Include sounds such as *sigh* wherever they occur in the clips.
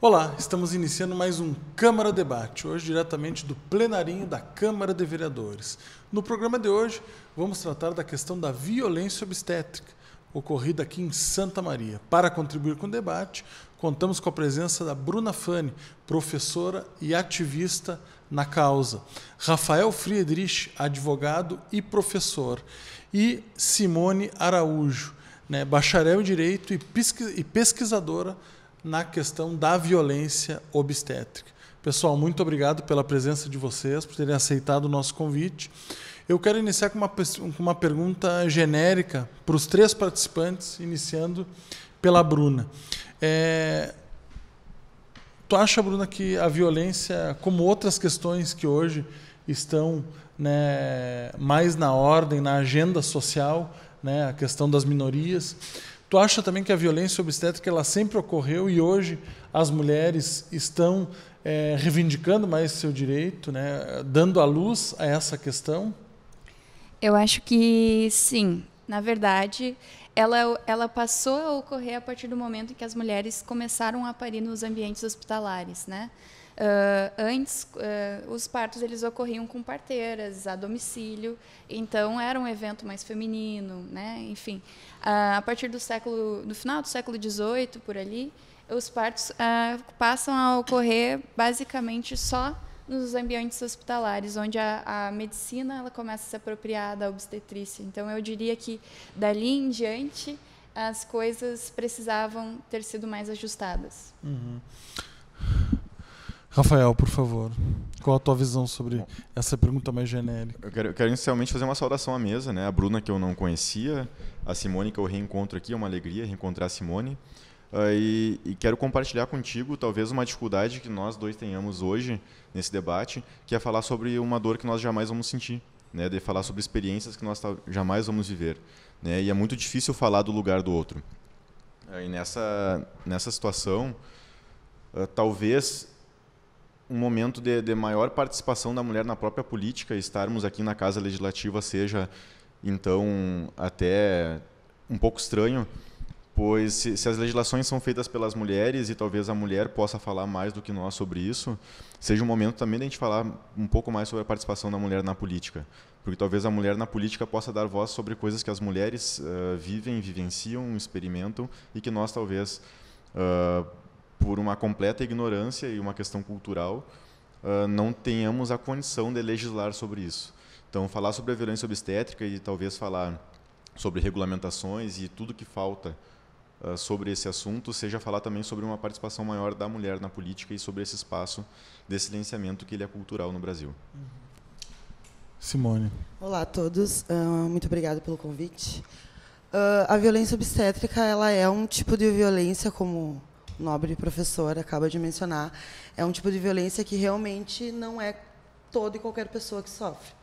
Olá, estamos iniciando mais um Câmara Debate, hoje diretamente do plenarinho da Câmara de Vereadores. No programa de hoje, vamos tratar da questão da violência obstétrica ocorrida aqui em Santa Maria. Para contribuir com o debate, contamos com a presença da Bruna Fani, professora e ativista na causa, Rafael Friedrich, advogado e professor, e Simone Araújo, né, bacharel em Direito e pesquisadora na questão da violência obstétrica. Pessoal, muito obrigado pela presença de vocês, por terem aceitado o nosso convite. Eu quero iniciar com uma, com uma pergunta genérica para os três participantes, iniciando pela Bruna. É, tu acha, Bruna, que a violência, como outras questões que hoje estão né, mais na ordem, na agenda social, né, a questão das minorias, Tu acha também que a violência obstétrica ela sempre ocorreu e hoje as mulheres estão é, reivindicando mais seu direito, né, dando a luz a essa questão? Eu acho que sim. Na verdade, ela, ela passou a ocorrer a partir do momento em que as mulheres começaram a parir nos ambientes hospitalares, né? Uh, antes, uh, os partos eles ocorriam com parteiras, a domicílio, então era um evento mais feminino, né? Enfim, ah, a partir do século, final do século XVIII por ali, os partos ah, passam a ocorrer basicamente só nos ambientes hospitalares, onde a, a, medicina ela começa a se apropriar da obstetrícia. Então, eu diria que dali em diante as coisas precisavam ter sido mais ajustadas. Uhum. Rafael, por favor, qual a tua visão sobre essa pergunta mais genérica? Eu quero, eu quero inicialmente fazer uma saudação à mesa, né? A Bruna que eu não conhecia, a Simone, que eu reencontro aqui, é uma alegria reencontrar a Simone. Uh, e, e, quero compartilhar contigo talvez uma dificuldade que nós dois tenhamos hoje nesse debate, que é falar sobre uma dor que nós jamais vamos sentir, né? de falar sobre experiências que nós jamais vamos viver. Né? E é muito difícil falar do lugar do outro. Uh, e nessa, nessa situação, uh, talvez um momento de, de maior participação da mulher na própria política, estarmos aqui na Casa Legislativa, seja então, até um pouco estranho, pois se, se, as legislações são feitas pelas mulheres e talvez a mulher possa falar mais do que nós sobre isso, seja um momento também de a gente falar um pouco mais sobre a participação da mulher na política. Porque talvez a mulher na política possa dar voz sobre coisas que as mulheres uh, vivem, vivenciam, experimentam e que nós talvez, uh, por uma completa ignorância e uma questão cultural, uh, não tenhamos a condição de legislar sobre isso. Então, falar sobre a violência obstétrica e talvez falar sobre regulamentações e tudo que falta uh, sobre esse assunto, seja falar também sobre uma participação maior da mulher na política e sobre esse espaço de silenciamento que ele é cultural no Brasil. Uhum. Simone. Olá a todos, uh, muito obrigada pelo convite. Uh, a violência obstétrica ela é um tipo de violência, como o nobre professor acaba de mencionar, é um tipo de violência que realmente não é toda e qualquer pessoa que sofre.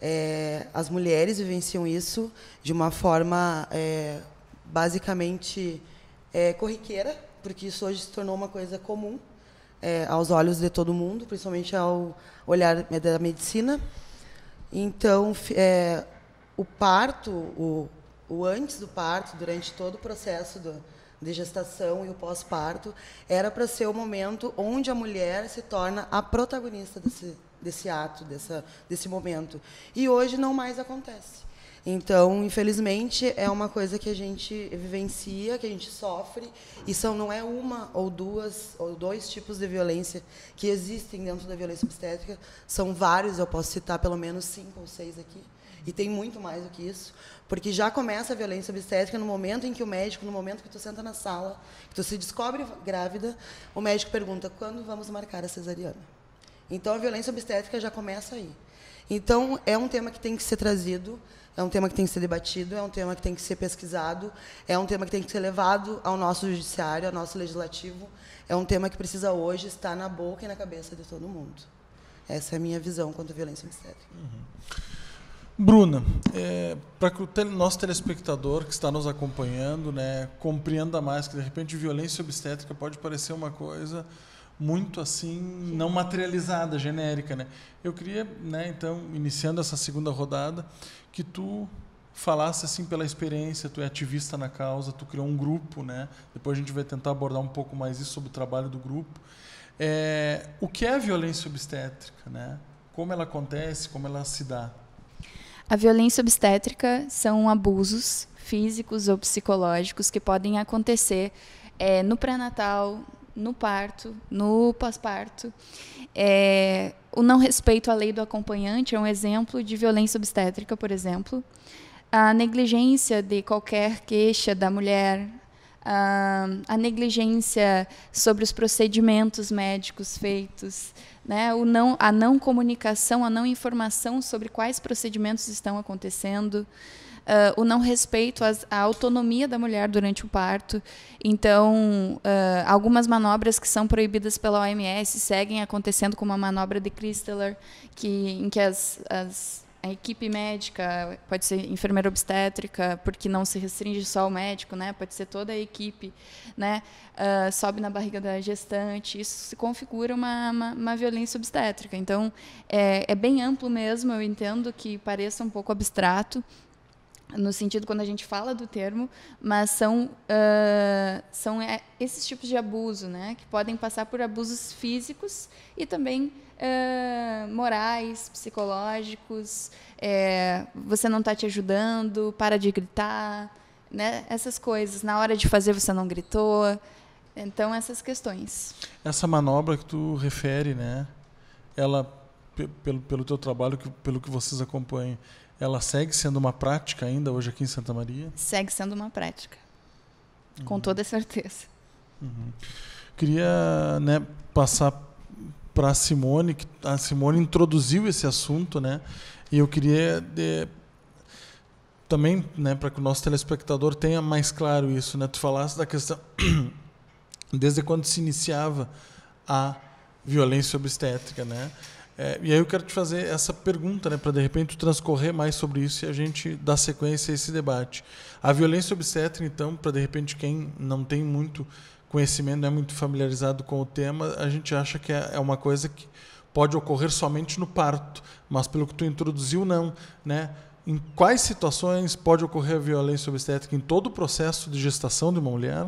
É, as mulheres vivenciam isso de uma forma é, basicamente é, corriqueira, porque isso hoje se tornou uma coisa comum é, aos olhos de todo mundo, principalmente ao olhar da medicina. Então, é, o parto, o, o antes do parto, durante todo o processo do, de gestação e o pós-parto, era para ser o momento onde a mulher se torna a protagonista desse, desse ato, dessa, desse momento. E hoje não mais acontece. Então, infelizmente, é uma coisa que a gente vivencia, que a gente sofre, e são não é uma ou duas ou dois tipos de violência que existem dentro da violência obstétrica, são vários, eu posso citar pelo menos cinco ou seis aqui. E tem muito mais do que isso, porque já começa a violência obstétrica no momento em que o médico, no momento que tu senta na sala, que tu se descobre grávida, o médico pergunta: "Quando vamos marcar a cesariana?" Então a violência obstétrica já começa aí. Então é um tema que tem que ser trazido, é um tema que tem que ser debatido, é um tema que tem que ser pesquisado, é um tema que tem que ser levado ao nosso judiciário, ao nosso legislativo, é um tema que precisa hoje estar na boca e na cabeça de todo mundo. Essa é a minha visão quanto à violência obstétrica. Uhum. Bruna, é, para que o nosso telespectador que está nos acompanhando né, compreenda mais que, de repente, violência obstétrica pode parecer uma coisa muito assim não materializada, genérica, né? Eu queria, né, então, iniciando essa segunda rodada, que tu falasse assim pela experiência, tu é ativista na causa, tu criou um grupo, né? Depois a gente vai tentar abordar um pouco mais isso sobre o trabalho do grupo. É, o que é a violência obstétrica, né? Como ela acontece, como ela se dá? A violência obstétrica são abusos físicos ou psicológicos que podem acontecer é, no pré-natal, no parto, no pós-parto. É, o não respeito à lei do acompanhante é um exemplo de violência obstétrica, por exemplo. A negligência de qualquer queixa da mulher, a, a negligência sobre os procedimentos médicos feitos, né? o não, a não comunicação, a não informação sobre quais procedimentos estão acontecendo uh, o não respeito às, à autonomia da mulher durante o parto. Então, uh, algumas manobras que são proibidas pela OMS seguem acontecendo, como a manobra de Christeler, que, em que as, as a equipe médica, pode ser enfermeira obstétrica, porque não se restringe só ao médico, né? Pode ser toda a equipe, né? Uh, sobe na barriga da gestante, isso se configura uma, uma, uma violência obstétrica. Então, é, é bem amplo mesmo, eu entendo que pareça um pouco abstrato, no sentido quando a gente fala do termo, mas são, uh, são é, esses tipos de abuso, né, que podem passar por abusos físicos e também uh, morais, psicológicos, é, você não está te ajudando, para de gritar, né, essas coisas, na hora de fazer você não gritou, então essas questões. Essa manobra que tu refere, né, ela pelo, pelo teu trabalho, pelo que vocês acompanham, ela segue sendo uma prática ainda hoje aqui em Santa Maria? Segue sendo uma prática, uhum. com toda certeza. Uhum. Queria né, passar para a Simone, que a Simone introduziu esse assunto, né? E eu queria de, também, né, para que o nosso telespectador tenha mais claro isso, né? Tu falaste da questão *coughs* desde quando se iniciava a violência obstétrica, né? É, e aí eu quero te fazer essa pergunta, né, para de repente transcorrer mais sobre isso e a gente dar sequência a esse debate. A violência obstétrica, então, para de repente quem não tem muito conhecimento, não é muito familiarizado com o tema, a gente acha que é, é uma coisa que pode ocorrer somente no parto, mas pelo que tu introduziu, não, né? Em quais situações pode ocorrer a violência obstétrica em todo o processo de gestação de uma mulher?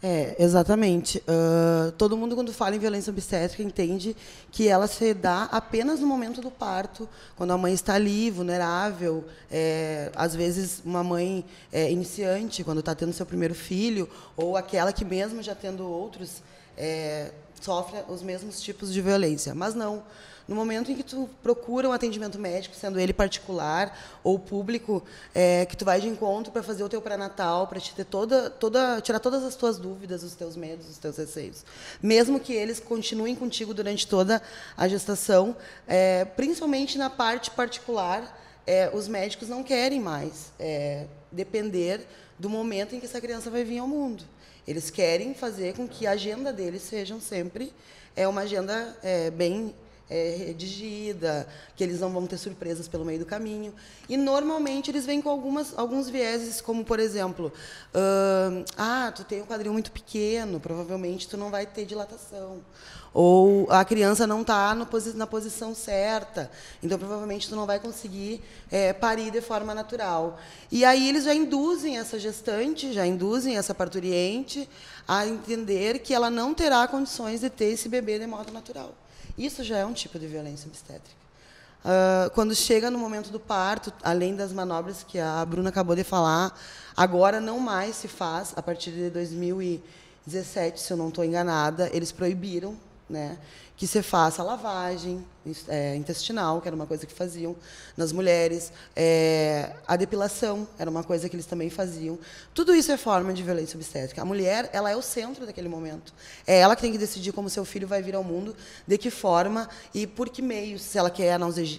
É, exatamente. Uh, todo mundo, quando fala em violência obstétrica, entende que ela se dá apenas no momento do parto, quando a mãe está ali, vulnerável. É, às vezes, uma mãe é, iniciante, quando está tendo seu primeiro filho, ou aquela que, mesmo já tendo outros, é, sofre os mesmos tipos de violência. Mas não. No momento em que tu procura um atendimento médico, sendo ele particular ou público, é, que tu vai de encontro para fazer o teu pré-natal, para te ter toda, toda, tirar todas as tuas dúvidas, os teus medos, os teus receios. Mesmo que eles continuem contigo durante toda a gestação, é, principalmente na parte particular, é, os médicos não querem mais é, depender do momento em que essa criança vai vir ao mundo. Eles querem fazer com que a agenda deles seja sempre é uma agenda é, bem é, redigida, que eles não vão ter surpresas pelo meio do caminho. E normalmente eles vêm com algumas, alguns vieses, como por exemplo, uh, ah, tu tem um quadril muito pequeno, provavelmente tu não vai ter dilatação. Ou a criança não está posi na posição certa, então provavelmente tu não vai conseguir é, parir de forma natural. E aí eles já induzem essa gestante, já induzem essa parturiente a entender que ela não terá condições de ter esse bebê de modo natural. Isso já é um tipo de violência obstétrica. Uh, quando chega no momento do parto, além das manobras que a Bruna acabou de falar, agora não mais se faz, a partir de 2017, se eu não estou enganada, eles proibiram né? Que você faça lavagem é, intestinal, que era uma coisa que faziam nas mulheres, é, a depilação era uma coisa que eles também faziam. Tudo isso é forma de violência obstétrica. A mulher, ela é o centro daquele momento. É ela que tem que decidir como seu filho vai vir ao mundo, de que forma e por que meios. Se ela quer analgesia,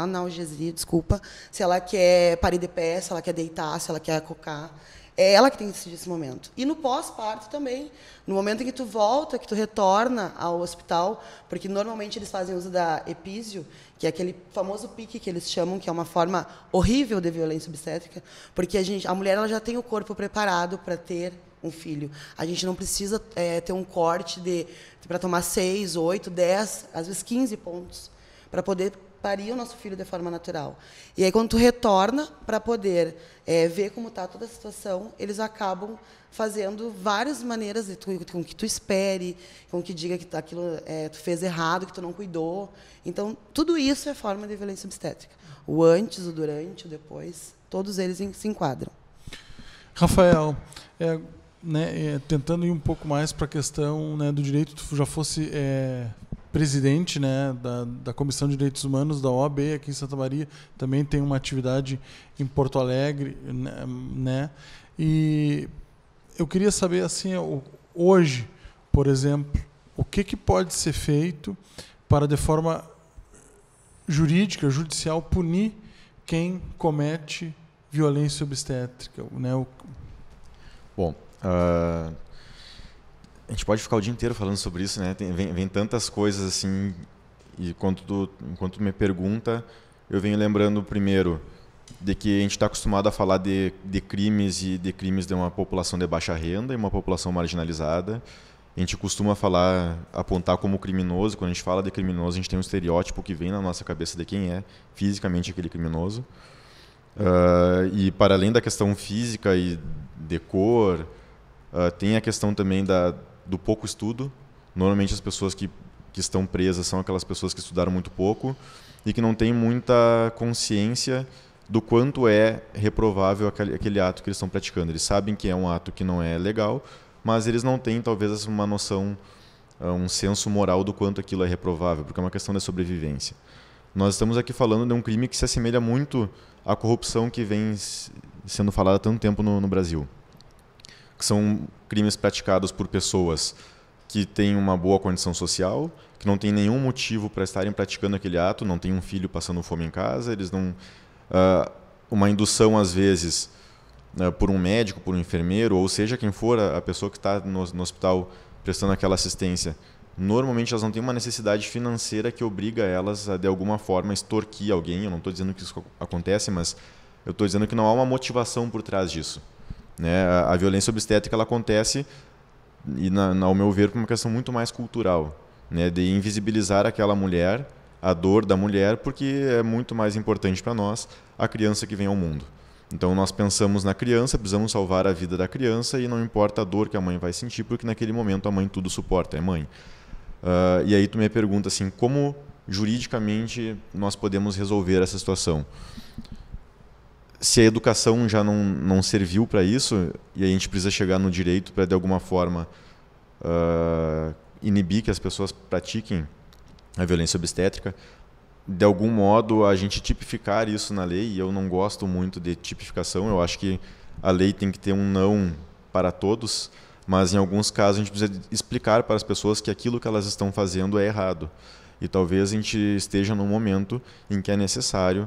analgesia desculpa, se ela quer parir de pé, se ela quer deitar, se ela quer cocar. É ela que tem que decidir esse momento. E no pós-parto também, no momento em que tu volta, que tu retorna ao hospital, porque normalmente eles fazem uso da epísio, que é aquele famoso pique que eles chamam, que é uma forma horrível de violência obstétrica, porque a gente, a mulher ela já tem o corpo preparado para ter um filho. A gente não precisa é, ter um corte de para tomar seis, oito, dez, às vezes 15 pontos para poder paria o nosso filho de forma natural. E aí, quando tu retorna para poder é, ver como está toda a situação, eles acabam fazendo várias maneiras de tu, com que tu espere, com que diga que tá, aquilo é, tu fez errado, que tu não cuidou. Então, tudo isso é forma de violência obstétrica. O antes, o durante, o depois, todos eles se enquadram. Rafael, é, né, é, tentando ir um pouco mais para a questão né, do direito, tu já fosse é, presidente né, da, da Comissão de Direitos Humanos da OAB aqui em Santa Maria, também tem uma atividade em Porto Alegre, né? né. E eu queria saber assim, hoje, por exemplo, o que, que pode ser feito para de forma jurídica, judicial, punir quem comete violência obstétrica, né? Bom, uh, a gente pode ficar o dia inteiro falando sobre isso, né? Tem, vem, vem, tantas coisas assim. E enquanto tu, enquanto tu me pergunta, eu venho lembrando primeiro de que a gente está acostumado a falar de, de crimes e de crimes de uma população de baixa renda e uma população marginalizada. A gente costuma falar, apontar como criminoso. Quando a gente fala de criminoso, a gente tem um estereótipo que vem na nossa cabeça de quem é fisicamente aquele criminoso. Uh, e para além da questão física e de cor, uh, tem a questão também da, do pouco estudo. Normalmente as pessoas que, que estão presas são aquelas pessoas que estudaram muito pouco e que não têm muita consciência do quanto é reprovável aquele, aquele ato que eles estão praticando. Eles sabem que é um ato que não é legal, mas eles não têm talvez uma noção, ah, um senso moral do quanto aquilo é reprovável, porque é uma questão da sobrevivência. Nós estamos aqui falando de um crime que se assemelha muito à corrupção que vem sendo falada há tanto tempo no, no Brasil que são crimes praticados por pessoas que têm uma boa condição social, que não têm nenhum motivo para estarem praticando aquele ato, não tem um filho passando fome em casa, eles não. Uh, uma indução, às vezes, uh, por um médico, por um enfermeiro, ou seja, quem for a, a pessoa que está no, no hospital prestando aquela assistência, normalmente elas não têm uma necessidade financeira que obriga elas a, de alguma forma, extorquir alguém. Eu não estou dizendo que isso acontece, mas eu estou dizendo que não há uma motivação por trás disso. Né? A, a, violência obstétrica ela acontece, e na, na, ao meu ver, por uma questão muito mais cultural, né? de invisibilizar aquela mulher, a dor da mulher, porque é muito mais importante para nós a criança que vem ao mundo. Então nós pensamos na criança, precisamos salvar a vida da criança e não importa a dor que a mãe vai sentir, porque naquele momento a mãe tudo suporta, é mãe. Uh, e aí tu me pergunta assim, como juridicamente nós podemos resolver essa situação? se a educação já não, não serviu para isso, e a gente precisa chegar no direito para, de alguma forma, uh, inibir que as pessoas pratiquem a violência obstétrica, de algum modo a gente tipificar isso na lei, e eu não gosto muito de tipificação, eu acho que a lei tem que ter um não para todos, mas em alguns casos a gente precisa explicar para as pessoas que aquilo que elas estão fazendo é errado. E talvez a gente esteja num momento em que é necessário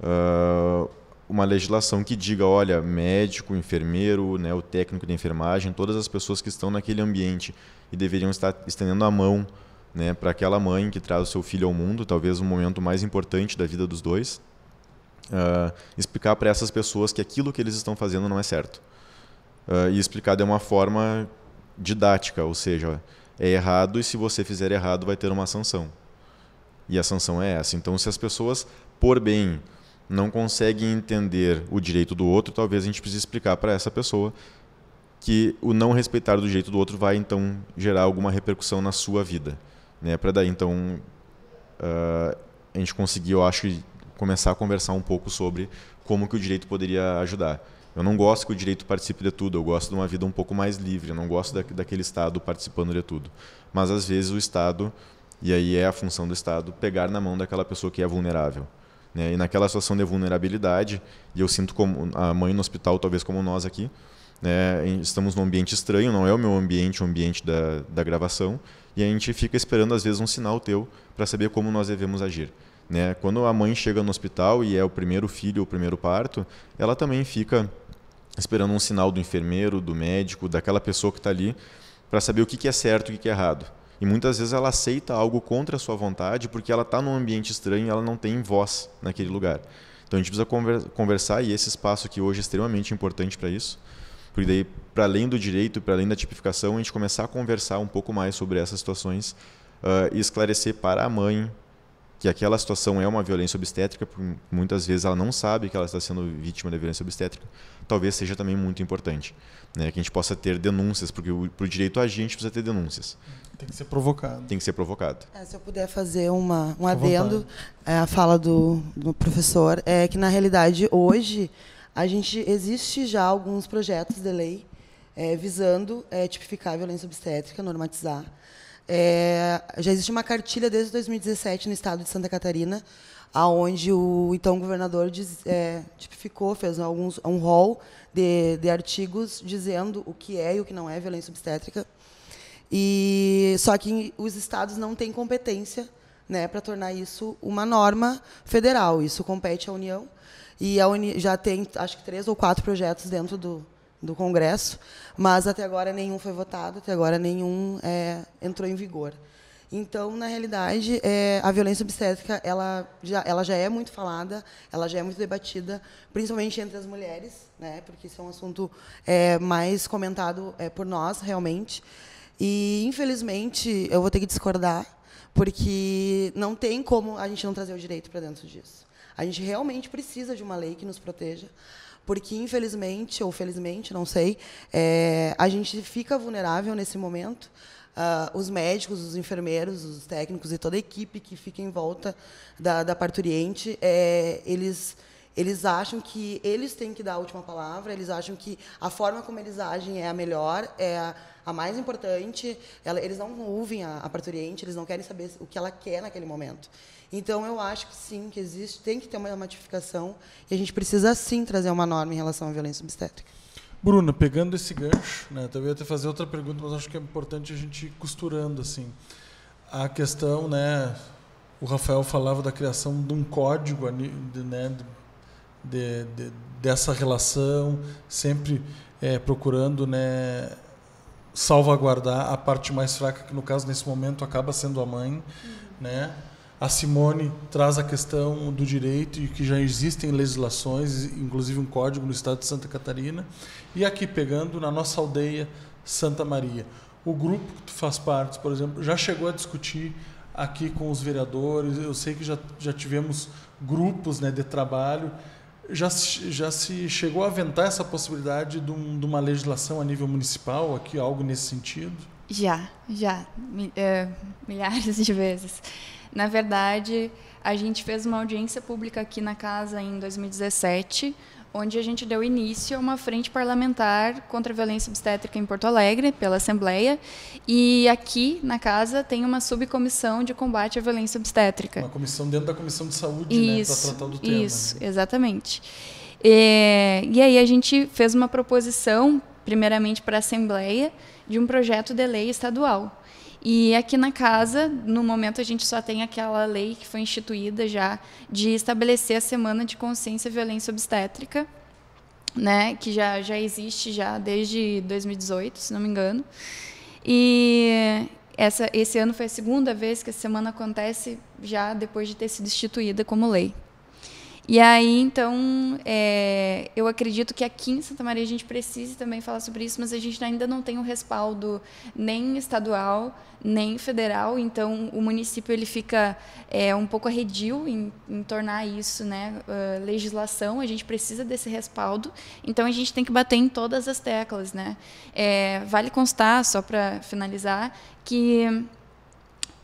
uh, uma legislação que diga, olha, médico, enfermeiro, né, o técnico de enfermagem, todas as pessoas que estão naquele ambiente e deveriam estar estendendo a mão né, para aquela mãe que traz o seu filho ao mundo, talvez o momento mais importante da vida dos dois, uh, explicar para essas pessoas que aquilo que eles estão fazendo não é certo. Uh, e explicar de uma forma didática, ou seja, é errado e se você fizer errado vai ter uma sanção. E a sanção é essa. Então, se as pessoas, por bem, não consegue entender o direito do outro, talvez a gente precise explicar para essa pessoa que o não respeitar do direito do outro vai então gerar alguma repercussão na sua vida, né? Para daí então uh, a gente conseguir, eu acho, começar a conversar um pouco sobre como que o direito poderia ajudar. Eu não gosto que o direito participe de tudo, eu gosto de uma vida um pouco mais livre, eu não gosto da, daquele Estado participando de tudo. Mas às vezes o Estado, e aí é a função do Estado, pegar na mão daquela pessoa que é vulnerável. Né? E naquela situação de vulnerabilidade, e eu sinto como a mãe no hospital, talvez como nós aqui, né? estamos num ambiente estranho, não é o meu ambiente, o ambiente da, da gravação, e a gente fica esperando às vezes um sinal teu para saber como nós devemos agir. Né? Quando a mãe chega no hospital e é o primeiro filho, o primeiro parto, ela também fica esperando um sinal do enfermeiro, do médico, daquela pessoa que está ali, para saber o que, que é certo e o que, que é errado. E muitas vezes ela aceita algo contra a sua vontade porque ela está num ambiente estranho e ela não tem voz naquele lugar. Então a gente precisa conversar e esse espaço aqui hoje é extremamente importante para isso. Porque daí, para além do direito, para além da tipificação, a gente começar a conversar um pouco mais sobre essas situações uh, e esclarecer para a mãe que aquela situação é uma violência obstétrica, porque muitas vezes ela não sabe que ela está sendo vítima da violência obstétrica, talvez seja também muito importante. Né? Que a gente possa ter denúncias, porque para o direito agir, a gente precisa ter denúncias. Tem que ser provocado. Tem que ser provocado. É, se eu puder fazer uma, um adendo à é, fala do, do professor, é que, na realidade, hoje, a gente existe já alguns projetos de lei é, visando é, tipificar a violência obstétrica, normatizar. É, já existe uma cartilha desde 2017 no estado de Santa Catarina, aonde o então governador diz, é, tipificou, fez alguns, um rol de, de artigos dizendo o que é e o que não é violência obstétrica e só que os estados não têm competência, né, para tornar isso uma norma federal. Isso compete à União e a Uni já tem, acho que três ou quatro projetos dentro do do Congresso, mas até agora nenhum foi votado, até agora nenhum é, entrou em vigor. Então, na realidade, é, a violência obstétrica ela já, ela já é muito falada, ela já é muito debatida, principalmente entre as mulheres, né, porque isso é um assunto é, mais comentado é, por nós, realmente. E, infelizmente, eu vou ter que discordar, porque não tem como a gente não trazer o direito para dentro disso. A gente realmente precisa de uma lei que nos proteja, porque, infelizmente, ou felizmente, não sei, é, a gente fica vulnerável nesse momento. Uh, os médicos, os enfermeiros, os técnicos e toda a equipe que fica em volta da, da parturiente, é, eles eles acham que eles têm que dar a última palavra, eles acham que a forma como eles agem é a melhor, é a, a mais importante. Ela, eles não ouvem a, a parturiente, eles não querem saber o que ela quer naquele momento. Então, eu acho que sim, que existe, tem que ter uma matificação e a gente precisa sim trazer uma norma em relação à violência obstétrica. Bruna, pegando esse gancho, né, eu ia até fazer outra pergunta, mas acho que é importante a gente ir costurando assim a questão, né? O Rafael falava da criação de um código né, de, de, dessa relação, sempre é, procurando né, salvaguardar a parte mais fraca, que no caso, nesse momento, acaba sendo a mãe. Uhum. Né? A Simone traz a questão do direito e que já existem legislações, inclusive um código no estado de Santa Catarina. E aqui, pegando na nossa aldeia, Santa Maria. O grupo que tu faz parte, por exemplo, já chegou a discutir aqui com os vereadores, eu sei que já, já tivemos grupos né, de trabalho já, já se chegou a aventar essa possibilidade de, um, de uma legislação a nível municipal aqui, algo nesse sentido? Já, já, é, milhares de vezes. Na verdade, a gente fez uma audiência pública aqui na casa em 2017 onde a gente deu início a uma frente parlamentar contra a violência obstétrica em Porto Alegre, pela Assembleia, e aqui na casa tem uma subcomissão de combate à violência obstétrica. Uma comissão dentro da Comissão de Saúde, né, isso, né, Tratando tratar do tema. Né? Isso, exatamente. E, é, e aí a gente fez uma proposição, primeiramente para a Assembleia, de um projeto de lei estadual. E aqui na casa, no momento, a gente só tem aquela lei que foi instituída já de estabelecer a Semana de Consciência e Violência Obstétrica, né, que já, já existe já desde 2018, se não me engano. E essa, esse ano foi a segunda vez que a semana acontece já depois de ter sido instituída como lei. E aí, então, é, eu acredito que aqui em Santa Maria a gente precise também falar sobre isso, mas a gente ainda não tem o um respaldo nem estadual, nem federal, então o município ele fica é, um pouco arredio em, em tornar isso né, uh, legislação, a gente precisa desse respaldo, então a gente tem que bater em todas as teclas. Né? É, vale constar, só para finalizar, que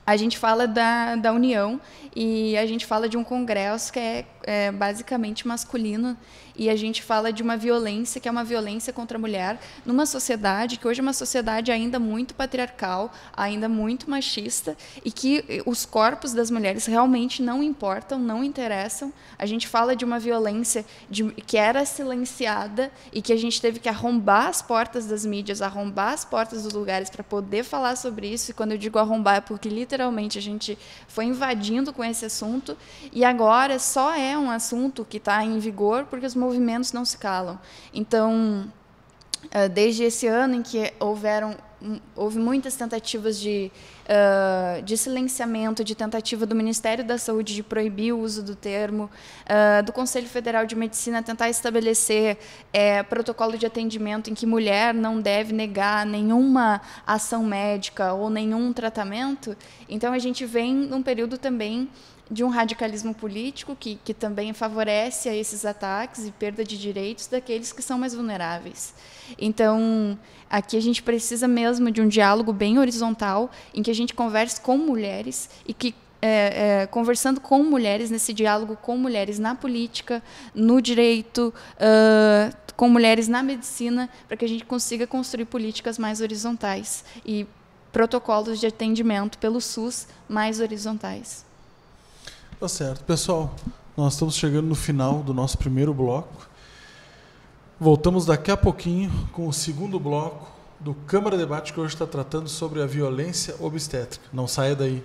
a gente fala da, da União e a gente fala de um congresso que é é, basicamente masculino e a gente fala de uma violência que é uma violência contra a mulher numa sociedade que hoje é uma sociedade ainda muito patriarcal, ainda muito machista e que eh, os corpos das mulheres realmente não importam, não interessam. A gente fala de uma violência de, que era silenciada e que a gente teve que arrombar as portas das mídias, arrombar as portas dos lugares para poder falar sobre isso. E quando eu digo arrombar é porque literalmente a gente foi invadindo com esse assunto e agora só é um assunto que está em vigor porque os movimentos não se calam. Então, ah, desde esse ano em que houveram houve muitas tentativas de, uh, de silenciamento, de tentativa do Ministério da Saúde de proibir o uso do termo, uh, do Conselho Federal de Medicina tentar estabelecer eh, protocolo de atendimento em que mulher não deve negar nenhuma ação médica ou nenhum tratamento. Então, a gente vem num período também de um radicalismo político que, que também favorece a esses ataques e perda de direitos daqueles que são mais vulneráveis. Então, aqui a gente precisa mesmo de um diálogo bem horizontal, em que a gente converse com mulheres e que é, é, conversando com mulheres, nesse diálogo com mulheres na política, no direito, uh, com mulheres na medicina, para que a gente consiga construir políticas mais horizontais e protocolos de atendimento pelo SUS mais horizontais. Tá certo. Pessoal, nós estamos chegando no final do nosso primeiro bloco. Voltamos daqui a pouquinho com o segundo bloco do Câmara Debate, que hoje está tratando sobre a violência obstétrica. Não saia daí.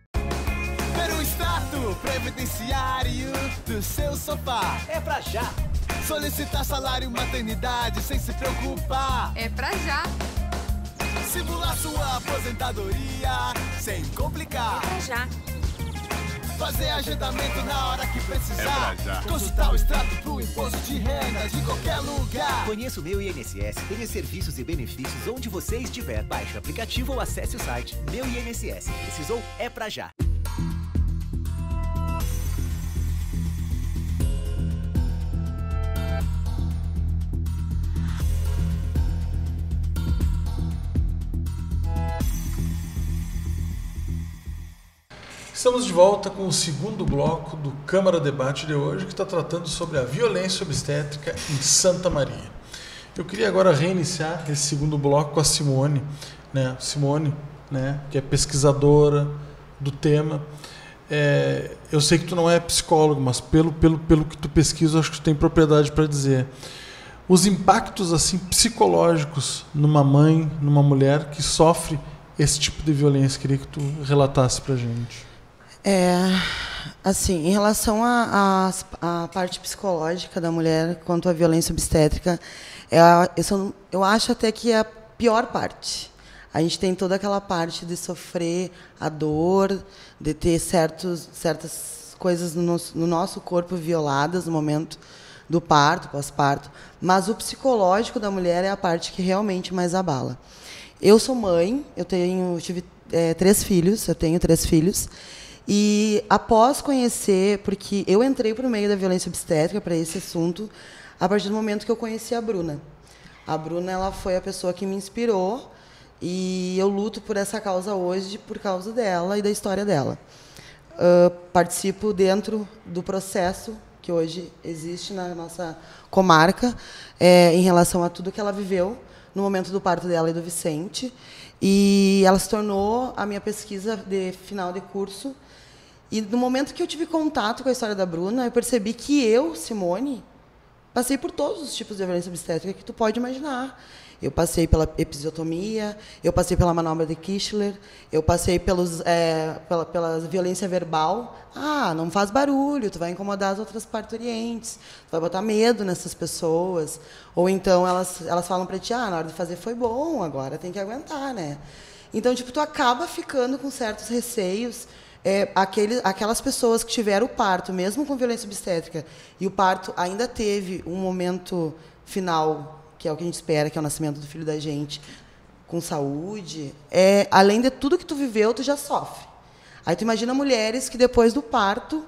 previdenciário do seu sofá. É pra já. Solicitar salário maternidade sem se preocupar. É pra já. Simular sua aposentadoria sem complicar. É pra já. Fazer agendamento na hora que precisar. É pra já. Consultar o extrato pro imposto de renda de qualquer lugar. Conheça o meu INSS, tenha serviços e benefícios onde você estiver. Baixe o aplicativo ou acesse o site Meu INSS. Precisou? É pra já. Estamos de volta com o segundo bloco do Câmara Debate de hoje, que está tratando sobre a violência obstétrica em Santa Maria. Eu queria agora reiniciar esse segundo bloco com a Simone, né? Simone, né? Que é pesquisadora do tema. É, eu sei que tu não é psicólogo, mas pelo pelo pelo que tu pesquisa, acho que tu tem propriedade para dizer. Os impactos assim psicológicos numa mãe, numa mulher que sofre esse tipo de violência, queria que tu relatasse para gente. É, assim, em relação à parte psicológica da mulher quanto à violência obstétrica, é eu, sou, eu acho até que é a pior parte. A gente tem toda aquela parte de sofrer a dor, de ter certos, certas coisas no nosso, no nosso corpo violadas no momento do parto, pós-parto. Mas o psicológico da mulher é a parte que realmente mais abala. Eu sou mãe, eu tenho, tive é, três filhos, eu tenho três filhos. E após conhecer, porque eu entrei para o meio da violência obstétrica para esse assunto a partir do momento que eu conheci a Bruna. A Bruna ela foi a pessoa que me inspirou e eu luto por essa causa hoje por causa dela e da história dela. Uh, participo dentro do processo que hoje existe na nossa comarca é, em relação a tudo que ela viveu no momento do parto dela e do Vicente. E ela se tornou a minha pesquisa de final de curso e no momento que eu tive contato com a história da Bruna, eu percebi que eu, Simone, passei por todos os tipos de violência obstétrica que tu pode imaginar. Eu passei pela episiotomia, eu passei pela manobra de Kistler, eu passei pelos, é, pela, pela violência verbal. Ah, não faz barulho, tu vai incomodar as outras parturientes, tu vai botar medo nessas pessoas. Ou então elas, elas falam para ti, ah, na hora de fazer foi bom, agora tem que aguentar, né? Então, tipo, tu acaba ficando com certos receios, é, aquele, aquelas pessoas que tiveram o parto, mesmo com violência obstétrica, e o parto ainda teve um momento final, que é o que a gente espera, que é o nascimento do filho da gente, com saúde, é, além de tudo que tu viveu, tu já sofre. Aí tu imagina mulheres que depois do parto,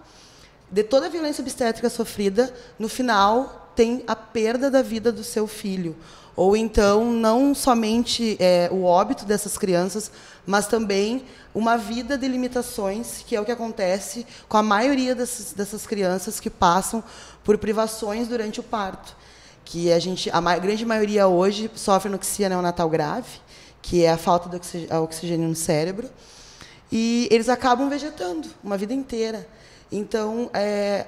de toda a violência obstétrica sofrida, no final tem a perda da vida do seu filho. Ou então, não somente é, o óbito dessas crianças, mas também uma vida de limitações, que é o que acontece com a maioria dessas, dessas crianças que passam por privações durante o parto. Que a gente, a grande maioria hoje sofre anoxia neonatal grave, que é a falta de oxigênio no cérebro, e eles acabam vegetando uma vida inteira. Então, é,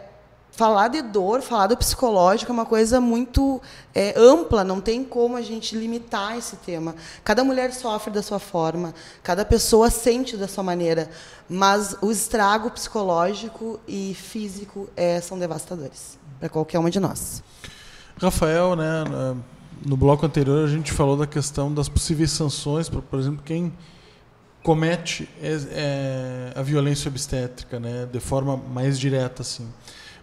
falar de dor, falar do psicológico é uma coisa muito é, ampla, não tem como a gente limitar esse tema. Cada mulher sofre da sua forma, cada pessoa sente da sua maneira, mas o estrago psicológico e físico é, são devastadores para qualquer uma de nós. Rafael, né, no bloco anterior a gente falou da questão das possíveis sanções, pra, por exemplo, quem comete é, é, a violência obstétrica, né, de forma mais direta assim.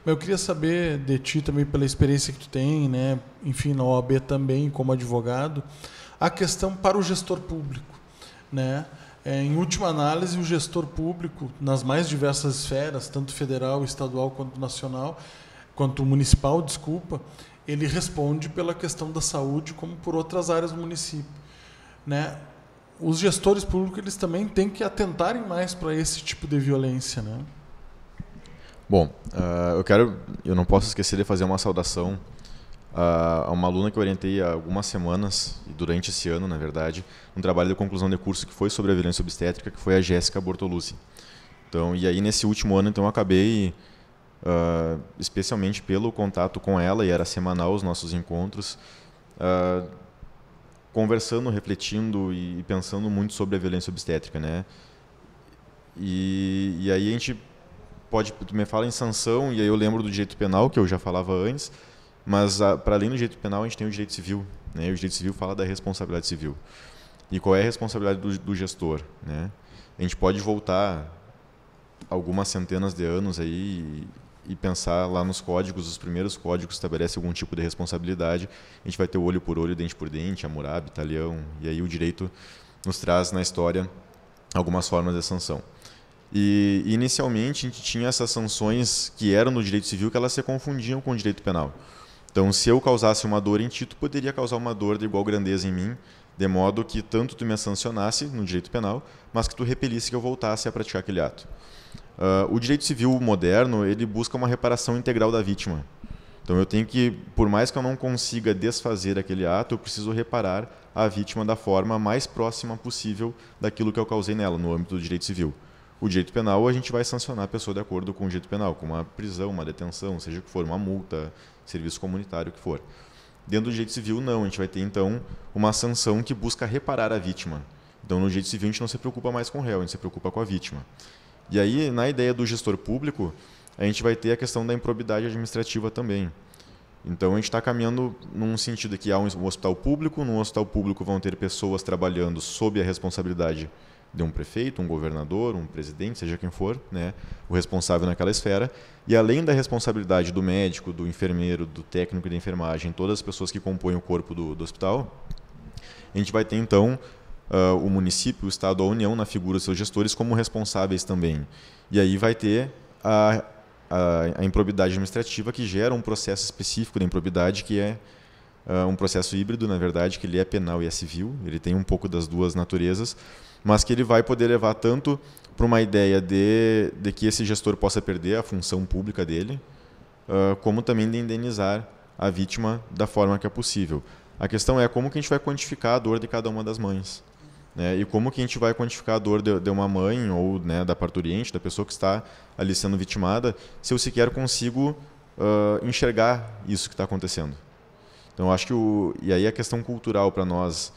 Mas Eu queria saber de ti também, pela experiência que tu tem, né? enfim, na OAB também, como advogado, a questão para o gestor público. Né? É, em última análise, o gestor público, nas mais diversas esferas, tanto federal, estadual quanto nacional, quanto municipal, desculpa, ele responde pela questão da saúde, como por outras áreas do município. Né? Os gestores públicos eles também têm que atentarem mais para esse tipo de violência. Né? Bom, uh, eu quero, eu não posso esquecer de fazer uma saudação a uma aluna que eu orientei há algumas semanas, durante esse ano, na verdade, um trabalho de conclusão de curso que foi sobre a violência obstétrica, que foi a Jéssica Bortolucci. Então, e aí nesse último ano, então, eu acabei, uh, especialmente pelo contato com ela, e era semanal os nossos encontros, uh, conversando, refletindo e pensando muito sobre a violência obstétrica, né? E, e aí a gente pode, tu me fala em sanção, e aí eu lembro do direito penal, que eu já falava antes, mas ah, para além do direito penal, a gente tem o direito civil. Né? E o direito civil fala da responsabilidade civil. E qual é a responsabilidade do, do gestor? Né? A gente pode voltar algumas centenas de anos aí e, e, pensar lá nos códigos, os primeiros códigos estabelecem algum tipo de responsabilidade. A gente vai ter olho por olho, dente por dente, amurabi, talião e aí o direito nos traz na história algumas formas de sanção. E inicialmente a gente tinha essas sanções que eram no direito civil que elas se confundiam com o direito penal. Então, se eu causasse uma dor em ti, tu poderia causar uma dor de igual grandeza em mim, de modo que tanto tu me sancionasse no direito penal, mas que tu repelisse que eu voltasse a praticar aquele ato. Uh, o direito civil moderno ele busca uma reparação integral da vítima. Então, eu tenho que, por mais que eu não consiga desfazer aquele ato, eu preciso reparar a vítima da forma mais próxima possível daquilo que eu causei nela no âmbito do direito civil o direito penal, a gente vai sancionar a pessoa de acordo com o direito penal, com uma prisão, uma detenção, seja o que for, uma multa, serviço comunitário, o que for. Dentro do direito civil, não. A gente vai ter, então, uma sanção que busca reparar a vítima. Então, no direito civil, a gente não se preocupa mais com o réu, a gente se preocupa com a vítima. E aí, na ideia do gestor público, a gente vai ter a questão da improbidade administrativa também. Então, a gente está caminhando num sentido que há um hospital público, num hospital público vão ter pessoas trabalhando sob a responsabilidade de um prefeito, um governador, um presidente, seja quem for, né, o responsável naquela esfera. E além da responsabilidade do médico, do enfermeiro, do técnico de enfermagem, todas as pessoas que compõem o corpo do, do hospital, a gente vai ter então uh, o município, o estado, a união na figura dos seus gestores como responsáveis também. E aí vai ter a, a, a improbidade administrativa que gera um processo específico da improbidade que é uh, um processo híbrido, na verdade, que ele é penal e é civil, ele tem um pouco das duas naturezas mas que ele vai poder levar tanto para uma ideia de, de que esse gestor possa perder a função pública dele, uh, como também de indenizar a vítima da forma que é possível. A questão é como que a gente vai quantificar a dor de cada uma das mães. Né? E como que a gente vai quantificar a dor de, de uma mãe ou né, da parturiente, da pessoa que está ali sendo vitimada, se eu sequer consigo uh, enxergar isso que está acontecendo. Então, acho que o, e aí a questão cultural para nós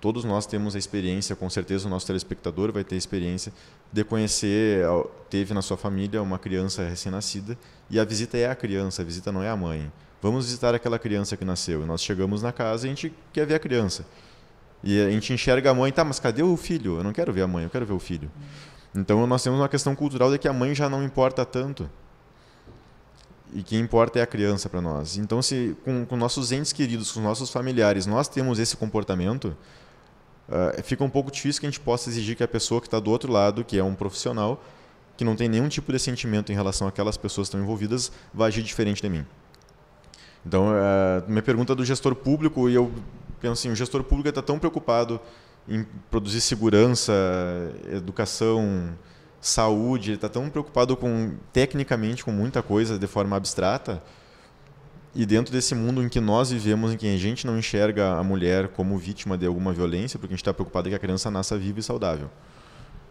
todos nós temos a experiência, com certeza o nosso telespectador vai ter a experiência de conhecer, teve na sua família uma criança recém-nascida e a visita é a criança, a visita não é a mãe. Vamos visitar aquela criança que nasceu. E nós chegamos na casa e a gente quer ver a criança. E a gente enxerga a mãe, tá, mas cadê o filho? Eu não quero ver a mãe, eu quero ver o filho. Então nós temos uma questão cultural de que a mãe já não importa tanto. E que importa é a criança para nós. Então, se com, com nossos entes queridos, com nossos familiares, nós temos esse comportamento, uh, fica um pouco difícil que a gente possa exigir que a pessoa que está do outro lado, que é um profissional, que não tem nenhum tipo de sentimento em relação àquelas pessoas que estão envolvidas, vá agir diferente de mim. Então, uh, minha pergunta é do gestor público, e eu penso assim, o gestor público está tão preocupado em produzir segurança, educação, saúde, ele está tão preocupado com, tecnicamente com muita coisa de forma abstrata, e dentro desse mundo em que nós vivemos, em que a gente não enxerga a mulher como vítima de alguma violência, porque a gente está preocupado que a criança nasça viva e saudável.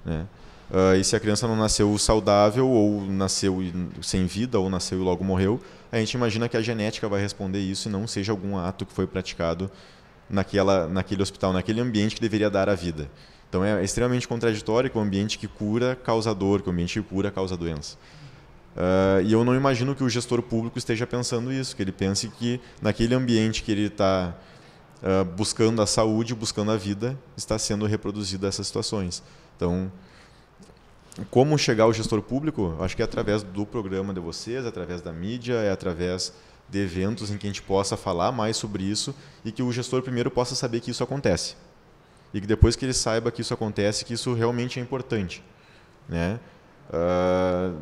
Né? Uh, e se a criança não nasceu saudável, ou nasceu sem vida, ou nasceu e logo morreu, a gente imagina que a genética vai responder isso e não seja algum ato que foi praticado naquela, naquele hospital, naquele ambiente que deveria dar a vida. Então é extremamente contraditório que o ambiente que cura causa dor, que o ambiente que cura causa doença. Uh, e eu não imagino que o gestor público esteja pensando isso, que ele pense que naquele ambiente que ele está uh, ah, buscando a saúde, buscando a vida, está sendo reproduzida essas situações. Então, como chegar ao gestor público? Acho que é através do programa de vocês, através da mídia, é através de eventos em que a gente possa falar mais sobre isso e que o gestor primeiro possa saber que isso acontece. E que depois que ele saiba que isso acontece, que isso realmente é importante. Né? Uh,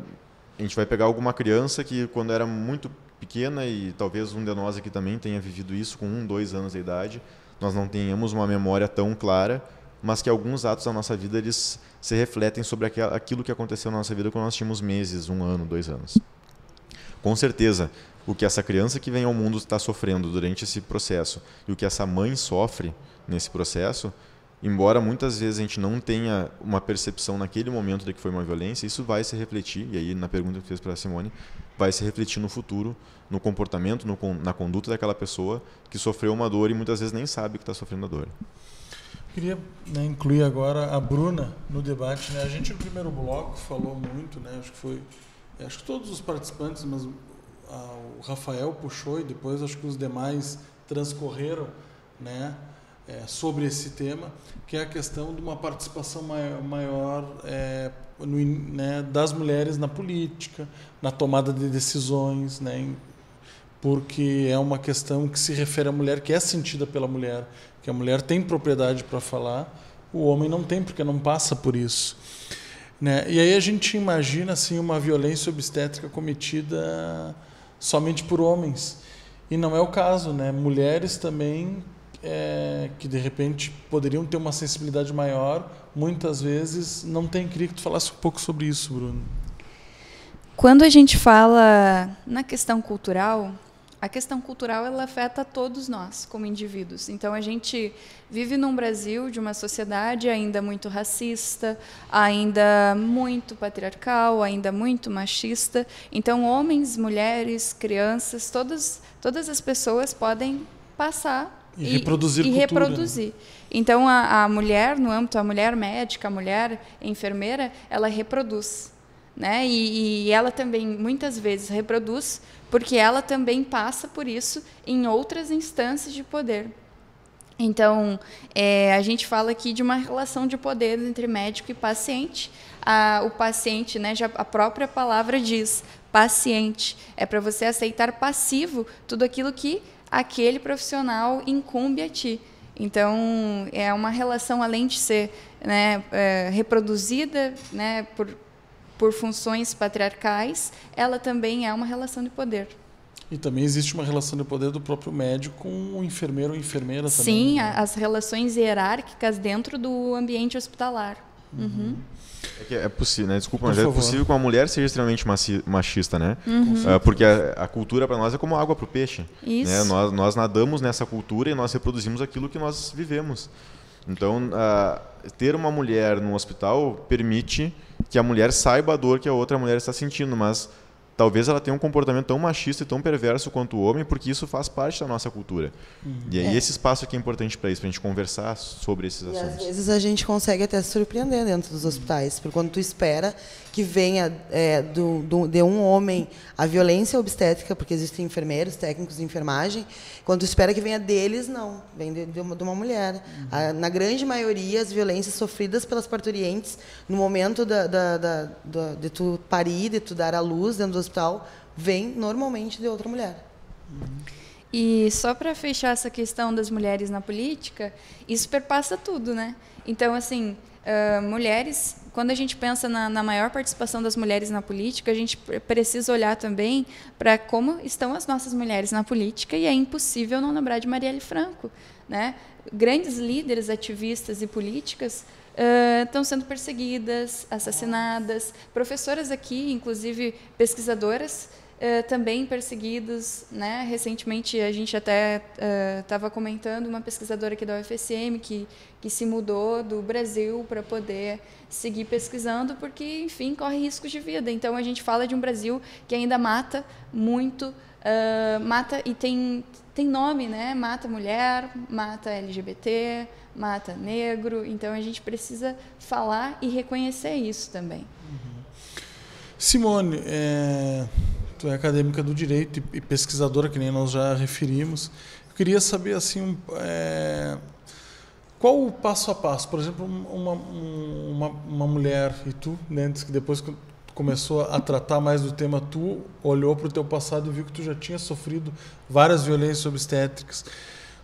a gente vai pegar alguma criança que quando era muito pequena e talvez um de nós aqui também tenha vivido isso com um, dois anos de idade, nós não tenhamos uma memória tão clara, mas que alguns atos da nossa vida eles se refletem sobre aquilo que aconteceu na nossa vida quando nós tínhamos meses, um ano, dois anos. Com certeza, o que essa criança que vem ao mundo está sofrendo durante esse processo e o que essa mãe sofre nesse processo embora muitas vezes a gente não tenha uma percepção naquele momento de que foi uma violência, isso vai se refletir, e aí na pergunta que fez para a Simone, vai se refletir no futuro, no comportamento, no, na conduta daquela pessoa que sofreu uma dor e muitas vezes nem sabe que está sofrendo a dor. Eu queria né, incluir agora a Bruna no debate. Né? A gente no primeiro bloco falou muito, né? acho que foi, acho que todos os participantes, mas a, o Rafael puxou e depois acho que os demais transcorreram, né? é, sobre esse tema, que é a questão de uma participação maior, maior é, no, né, das mulheres na política, na tomada de decisões, né, porque é uma questão que se refere à mulher, que é sentida pela mulher, que a mulher tem propriedade para falar, o homem não tem, porque não passa por isso. Né? E aí a gente imagina assim uma violência obstétrica cometida somente por homens. E não é o caso, né? Mulheres também é, que de repente poderiam ter uma sensibilidade maior, muitas vezes não tem. Queria que tu falasse um pouco sobre isso, Bruno. Quando a gente fala na questão cultural, a questão cultural ela afeta todos nós como indivíduos. Então a gente vive num Brasil de uma sociedade ainda muito racista, ainda muito patriarcal, ainda muito machista. Então homens, mulheres, crianças, todas todas as pessoas podem passar e, reproduzir e cultura. Né? reproduzir. Então, a, a mulher, no âmbito, a mulher médica, a mulher enfermeira, ela reproduz. Né? E, e, ela também muitas vezes reproduz, porque ela também passa por isso em outras instâncias de poder. Então, é, a gente fala aqui de uma relação de poder entre médico e paciente. A, o paciente, né, já, a própria palavra diz, paciente. É para você aceitar passivo tudo aquilo que aquele profissional incumbe a ti. Então, é uma relação, além de ser né, é, reproduzida né, por, por funções patriarcais, ela também é uma relação de poder. E também existe uma relação de poder do próprio médico com o enfermeiro ou enfermeira também. Sim, né? as relações hierárquicas dentro do ambiente hospitalar. Uhum. Uhum. É, é possível, né? Desculpa, mas é possível que uma mulher seja extremamente machista, né? Uhum. É, porque a, a cultura para nós é como água para o peixe. Né? Isso. Né? Nós, nós nadamos nessa cultura e nós reproduzimos aquilo que nós vivemos. Então, uh, ter uma mulher no hospital permite que a mulher saiba a dor que a outra mulher está sentindo, mas talvez ela tenha um comportamento tão machista e tão perverso quanto o homem, porque isso faz parte da nossa cultura. Uhum. E aí é. esse espaço aqui é importante para isso, para a gente conversar sobre esses e assuntos. às vezes a gente consegue até se surpreender dentro dos hospitais, porque quando tu espera que venha é, do, do, de um homem a violência obstétrica, porque existem enfermeiros, técnicos de enfermagem, quando tu espera que venha deles, não, vem de, de, uma, de uma, mulher. Uhum. A, na grande maioria, as violências sofridas pelas parturientes no momento da, da, da, da de tu parir, de tu dar à luz dentro do hospital vem normalmente de outra mulher. E só para fechar essa questão das mulheres na política, isso perpassa tudo, né? Então, assim, uh, mulheres, quando a gente pensa na, na, maior participação das mulheres na política, a gente precisa olhar também para como estão as nossas mulheres na política, e é impossível não lembrar de Marielle Franco, né? Grandes líderes, ativistas e políticas uh, estão sendo perseguidas, assassinadas. Professoras aqui, inclusive pesquisadoras, uh, também perseguidas. Né? Recentemente, a gente até estava ah, uh, comentando uma pesquisadora aqui da UFSM que, que se mudou do Brasil para poder seguir pesquisando, porque, enfim, corre riscos de vida. Então, a gente fala de um Brasil que ainda mata muito, mata e tem, tem nome, né? Mata mulher, mata LGBT, mata negro. Então a gente precisa falar e reconhecer isso também. Simone, é, tu é acadêmica do direito e pesquisadora, que nem nós já referimos. Eu queria saber assim, é, qual o passo a passo? Por exemplo, uma, uma, uma mulher e tu, né, que depois que começou a tratar mais do tema, tu olhou para o teu passado e viu que tu já tinha sofrido várias violências obstétricas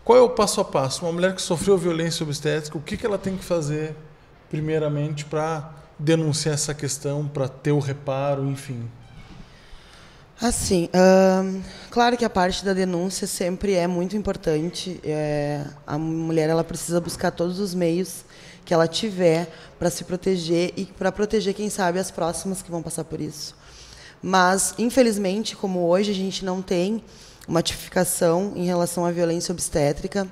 qual é o passo a passo? Uma mulher que sofreu violência obstétrica, o que, que ela tem que fazer, primeiramente, para denunciar essa questão, para ter o reparo, enfim? Assim, ah, claro que a parte da denúncia sempre é muito importante. É, a mulher ela precisa buscar todos os meios que ela tiver para se proteger e para proteger, quem sabe, as próximas que vão passar por isso. Mas, infelizmente, como hoje a gente não tem uma tipificação em relação à violência obstétrica,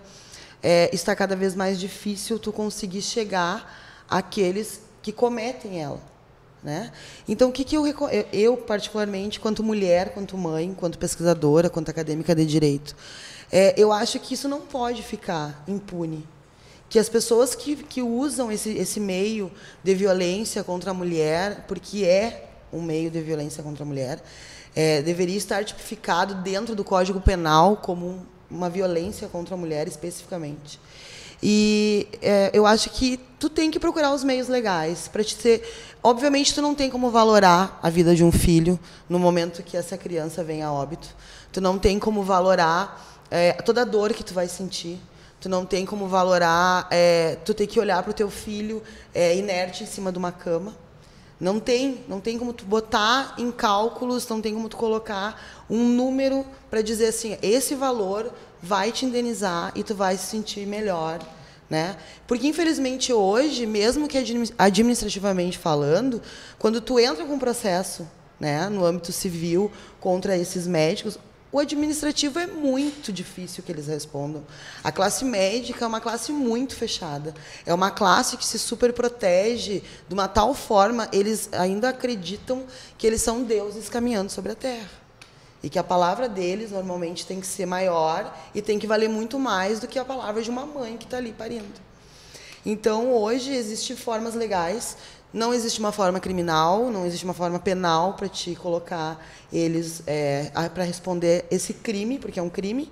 é, está cada vez mais difícil tu conseguir chegar àqueles que cometem ela. Né? Então, o que, que eu, eu, particularmente, quanto mulher, quanto mãe, quanto pesquisadora, quanto acadêmica de direito, é, eu acho que isso não pode ficar impune. Que as pessoas que, que usam esse, esse meio de violência contra a mulher, porque é um meio de violência contra a mulher, é, deveria estar tipificado dentro do Código Penal como uma violência contra a mulher especificamente. E é, eu acho que tu tem que procurar os meios legais para te ser. Obviamente, tu não tem como valorar a vida de um filho no momento que essa criança vem a óbito. Tu não tem como valorar é, toda a dor que tu vai sentir. Tu não tem como valorar. É, tu tem que olhar para o teu filho é, inerte em cima de uma cama não tem, não tem como tu botar em cálculos, não tem como tu colocar um número para dizer assim, esse valor vai te indenizar e tu vai se sentir melhor, né? Porque infelizmente hoje, mesmo que administrativamente falando, quando tu entra com um processo, né, no âmbito civil contra esses médicos, o administrativo é muito difícil que eles respondam. A classe médica é uma classe muito fechada. É uma classe que se superprotege de uma tal forma, eles ainda acreditam que eles são deuses caminhando sobre a terra. E que a palavra deles normalmente tem que ser maior e tem que valer muito mais do que a palavra de uma mãe que está ali parindo. Então, hoje, existem formas legais não existe uma forma criminal, não existe uma forma penal para te colocar eles é, para responder esse crime, porque é um crime.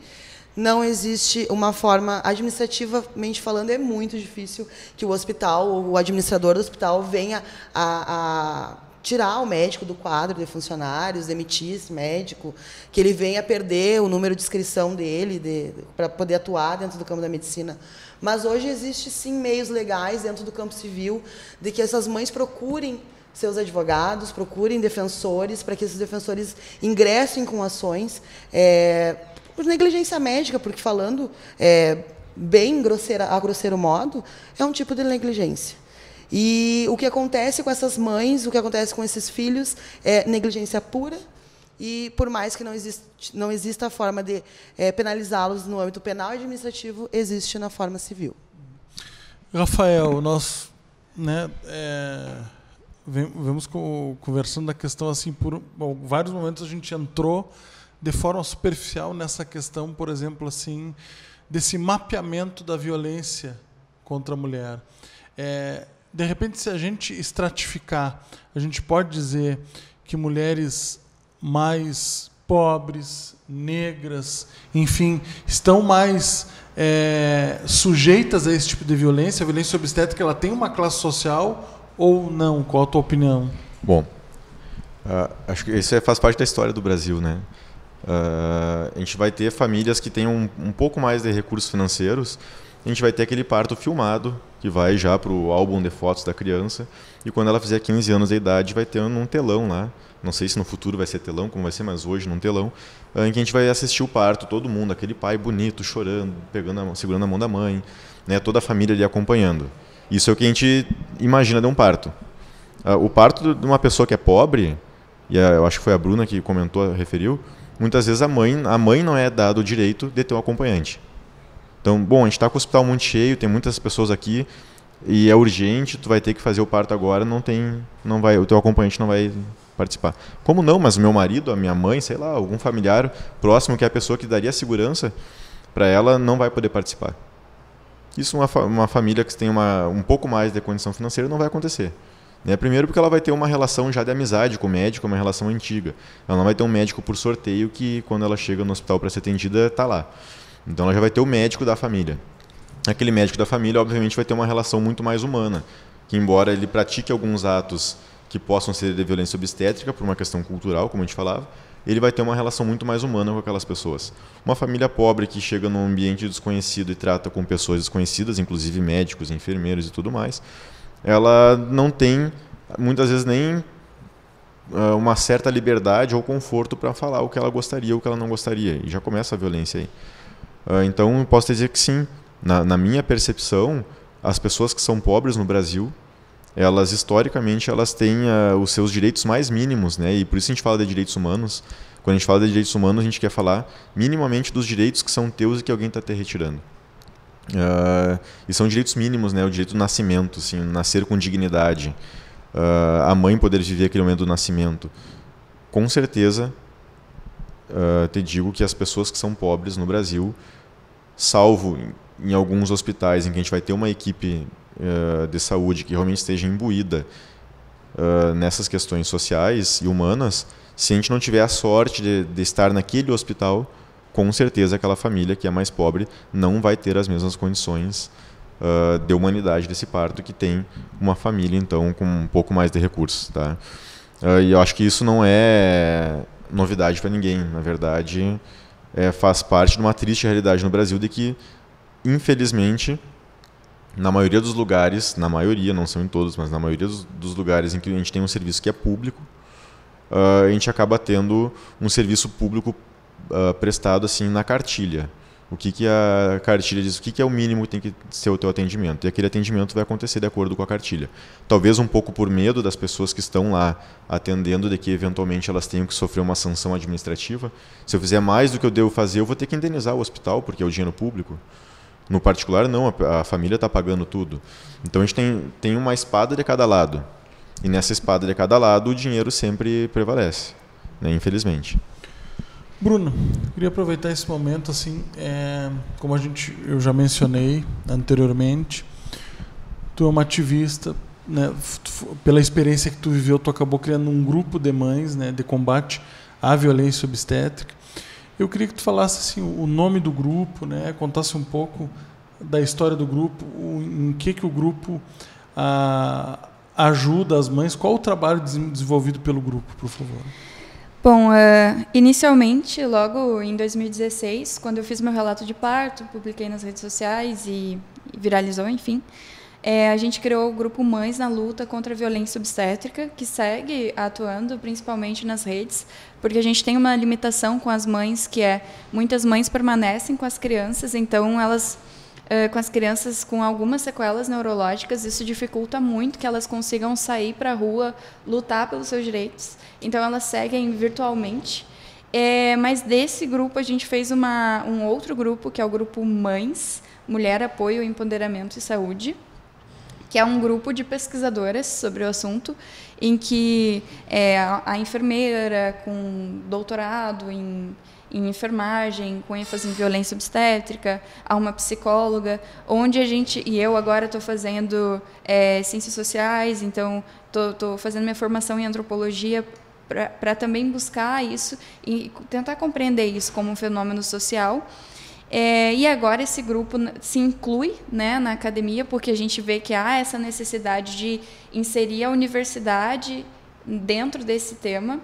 Não existe uma forma, administrativamente falando, é muito difícil que o hospital, ou o administrador do hospital, venha a, a tirar o médico do quadro de funcionários, demitir esse médico, que ele venha perder o número de inscrição dele de, para poder atuar dentro do campo da medicina mas hoje existe sim meios legais dentro do campo civil de que essas mães procurem seus advogados, procurem defensores, para que esses defensores ingressem com ações é, por negligência médica, porque falando é, bem grosseira, a grosseiro modo, é um tipo de negligência. E o que acontece com essas mães, o que acontece com esses filhos é negligência pura, e por mais que não, existe, não exista a forma de é, penalizá-los no âmbito penal e administrativo, existe na forma civil. Rafael, nós né, é, vemos conversando da questão assim por bom, vários momentos a gente entrou de forma superficial nessa questão, por exemplo, assim desse mapeamento da violência contra a mulher. É, de repente, se a gente estratificar, a gente pode dizer que mulheres mais pobres, negras, enfim, estão mais é, sujeitas a esse tipo de violência? A violência obstétrica ela tem uma classe social ou não? Qual a tua opinião? Bom, uh, acho que isso é, faz parte da história do Brasil, né? Uh, a gente vai ter famílias que tenham um, um pouco mais de recursos financeiros, a gente vai ter aquele parto filmado que vai já para o álbum de fotos da criança. E quando ela fizer 15 anos de idade, vai ter um telão lá. Não sei se no futuro vai ser telão, como vai ser, mas hoje num telão, ah, em que a gente vai assistir o parto, todo mundo, aquele pai bonito, chorando, pegando a, segurando a mão da mãe, né, toda a família ali acompanhando. Isso é o que a gente imagina de um parto. Ah, o parto de uma pessoa que é pobre, e eu acho que foi a Bruna que comentou, referiu, muitas vezes a mãe, a mãe não é dado o direito de ter um acompanhante. Então, bom, a gente está com o hospital muito cheio, tem muitas pessoas aqui e é urgente, tu vai ter que fazer o parto agora, não tem, não vai, o teu acompanhante não vai participar. Como não? Mas meu marido, a minha mãe, sei lá, algum familiar próximo que é a pessoa que daria segurança para ela não vai poder participar. Isso uma, uma família que tem uma, um pouco mais de condição financeira não vai acontecer. Né? Primeiro porque ela vai ter uma relação já de amizade com o médico, uma relação antiga. Ela não vai ter um médico por sorteio que quando ela chega no hospital para ser atendida está lá. Então ela já vai ter o médico da família. Aquele médico da família, obviamente, vai ter uma relação muito mais humana, que embora ele pratique alguns atos que possam ser de violência obstétrica por uma questão cultural, como a gente falava, ele vai ter uma relação muito mais humana com aquelas pessoas. Uma família pobre que chega num ambiente desconhecido e trata com pessoas desconhecidas, inclusive médicos, enfermeiros e tudo mais, ela não tem muitas vezes nem ah, uma certa liberdade ou conforto para falar o que ela gostaria ou o que ela não gostaria. E já começa a violência aí. Ah, então, eu posso dizer que sim. Na, na, minha percepção, as pessoas que são pobres no Brasil, elas historicamente elas têm uh, os seus direitos mais mínimos, né? E por isso a gente fala de direitos humanos. Quando a gente fala de direitos humanos, a gente quer falar minimamente dos direitos que são teus e que alguém está te retirando. Uh, e são direitos mínimos, né? O direito do nascimento, assim, nascer com dignidade. Uh, a mãe poder viver aquele momento do nascimento. Com certeza, ah, te digo que as pessoas que são pobres no Brasil, salvo em alguns hospitais em que a gente vai ter uma equipe uh, de saúde que realmente esteja imbuída uh, nessas questões sociais e humanas, se a gente não tiver a sorte de, de estar naquele hospital, com certeza aquela família que é mais pobre não vai ter as mesmas condições uh, de humanidade desse parto que tem uma família então com um pouco mais de recursos, tá? Uh, e eu acho que isso não é novidade para ninguém. Na verdade, é, faz parte de uma triste realidade no Brasil de que, infelizmente, na maioria dos lugares, na maioria, não são em todos, mas na maioria dos, dos lugares em que a gente tem um serviço que é público, uh, a gente acaba tendo um serviço público uh, prestado assim na cartilha o que, que a cartilha diz, o que, que é o mínimo que tem que ser o teu atendimento. E aquele atendimento vai acontecer de acordo com a cartilha. Talvez um pouco por medo das pessoas que estão lá atendendo de que eventualmente elas tenham que sofrer uma sanção administrativa. Se eu fizer mais do que eu devo fazer, eu vou ter que indenizar o hospital, porque é o dinheiro público. No particular, não, a, a família está pagando tudo. Então a gente tem, tem uma espada de cada lado. E nessa espada de cada lado, o dinheiro sempre prevalece, né? infelizmente. Bruno, queria aproveitar esse momento, assim, é, como a gente, eu já mencionei anteriormente, tu é uma ativista, né, pela experiência que tu viveu, tu acabou criando um grupo de mães, né, de combate à violência obstétrica. Eu queria que tu falasse assim o nome do grupo, né, contasse um pouco da história do grupo, em que que o grupo a, ah, ajuda as mães, qual o trabalho desenvolvido pelo grupo, por favor. Bom, uh, inicialmente, logo em 2016, quando eu fiz meu relato de parto, publiquei nas redes sociais e viralizou, enfim, é, a gente criou o grupo Mães na Luta contra a Violência Obstétrica, que segue atuando principalmente nas redes, porque a gente tem uma limitação com as mães, que é muitas mães permanecem com as crianças, então elas com as crianças com algumas sequelas neurológicas, isso dificulta muito que elas consigam sair para a rua, lutar pelos seus direitos. Então elas seguem virtualmente. É, mas desse grupo a gente fez uma, um outro grupo, que é o grupo Mães, Mulher, Apoio, Empoderamento e Saúde, que é um grupo de pesquisadoras sobre o assunto, em que é, a, a enfermeira com doutorado em em enfermagem, com ênfase em violência obstétrica, há uma psicóloga, onde a gente e eu agora estou fazendo é, ciências sociais, então estou fazendo minha formação em antropologia para também buscar isso e tentar compreender isso como um fenômeno social. É, e agora esse grupo se inclui né, na academia, porque a gente vê que há essa necessidade de inserir a universidade dentro desse tema.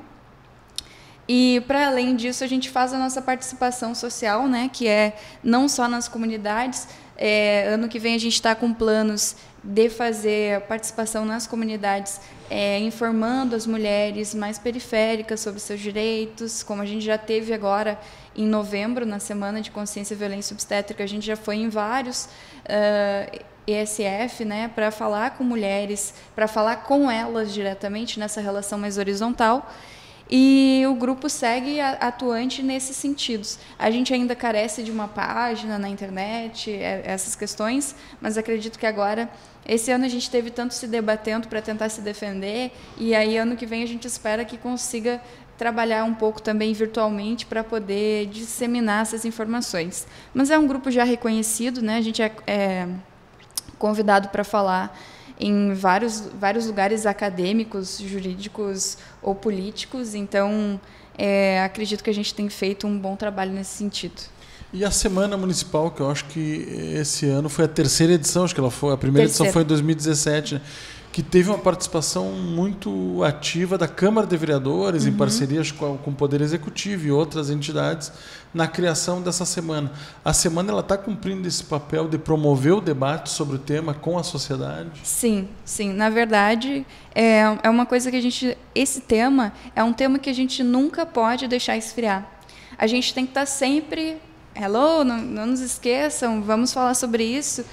E para além disso, a gente faz a nossa participação social, né, que é não só nas comunidades. É, ano que vem a gente está com planos de fazer participação nas comunidades, é, informando as mulheres mais periféricas sobre seus direitos, como a gente já teve agora em novembro, na Semana de Consciência e Violência Obstétrica, a gente já foi em vários uh, ah, ESF, né, para falar com mulheres, para falar com elas diretamente nessa relação mais horizontal. E o grupo segue atuante nesses sentidos. A gente ainda carece de uma página na internet, é, essas questões, mas acredito que agora, esse ano a gente teve tanto se debatendo para tentar se defender, e aí ano que vem a gente espera que consiga trabalhar um pouco também virtualmente para poder disseminar essas informações. Mas é um grupo já reconhecido, né? A gente é, é convidado para falar em vários, vários lugares acadêmicos, jurídicos ou políticos. Então, é, acredito que a gente tem feito um bom trabalho nesse sentido. E a Semana Municipal, que eu acho que esse ano foi a terceira edição, acho que ela foi, a primeira terceira. edição foi em 2017 que teve uma participação muito ativa da Câmara de Vereadores, uhum. em parcerias com, com o Poder Executivo e outras entidades, na criação dessa semana. A semana ela está cumprindo esse papel de promover o debate sobre o tema com a sociedade? Sim, sim. Na verdade, é, é uma coisa que a gente. Esse tema é um tema que a gente nunca pode deixar esfriar. A gente tem que estar tá sempre. Hello, não, não nos esqueçam, vamos falar sobre isso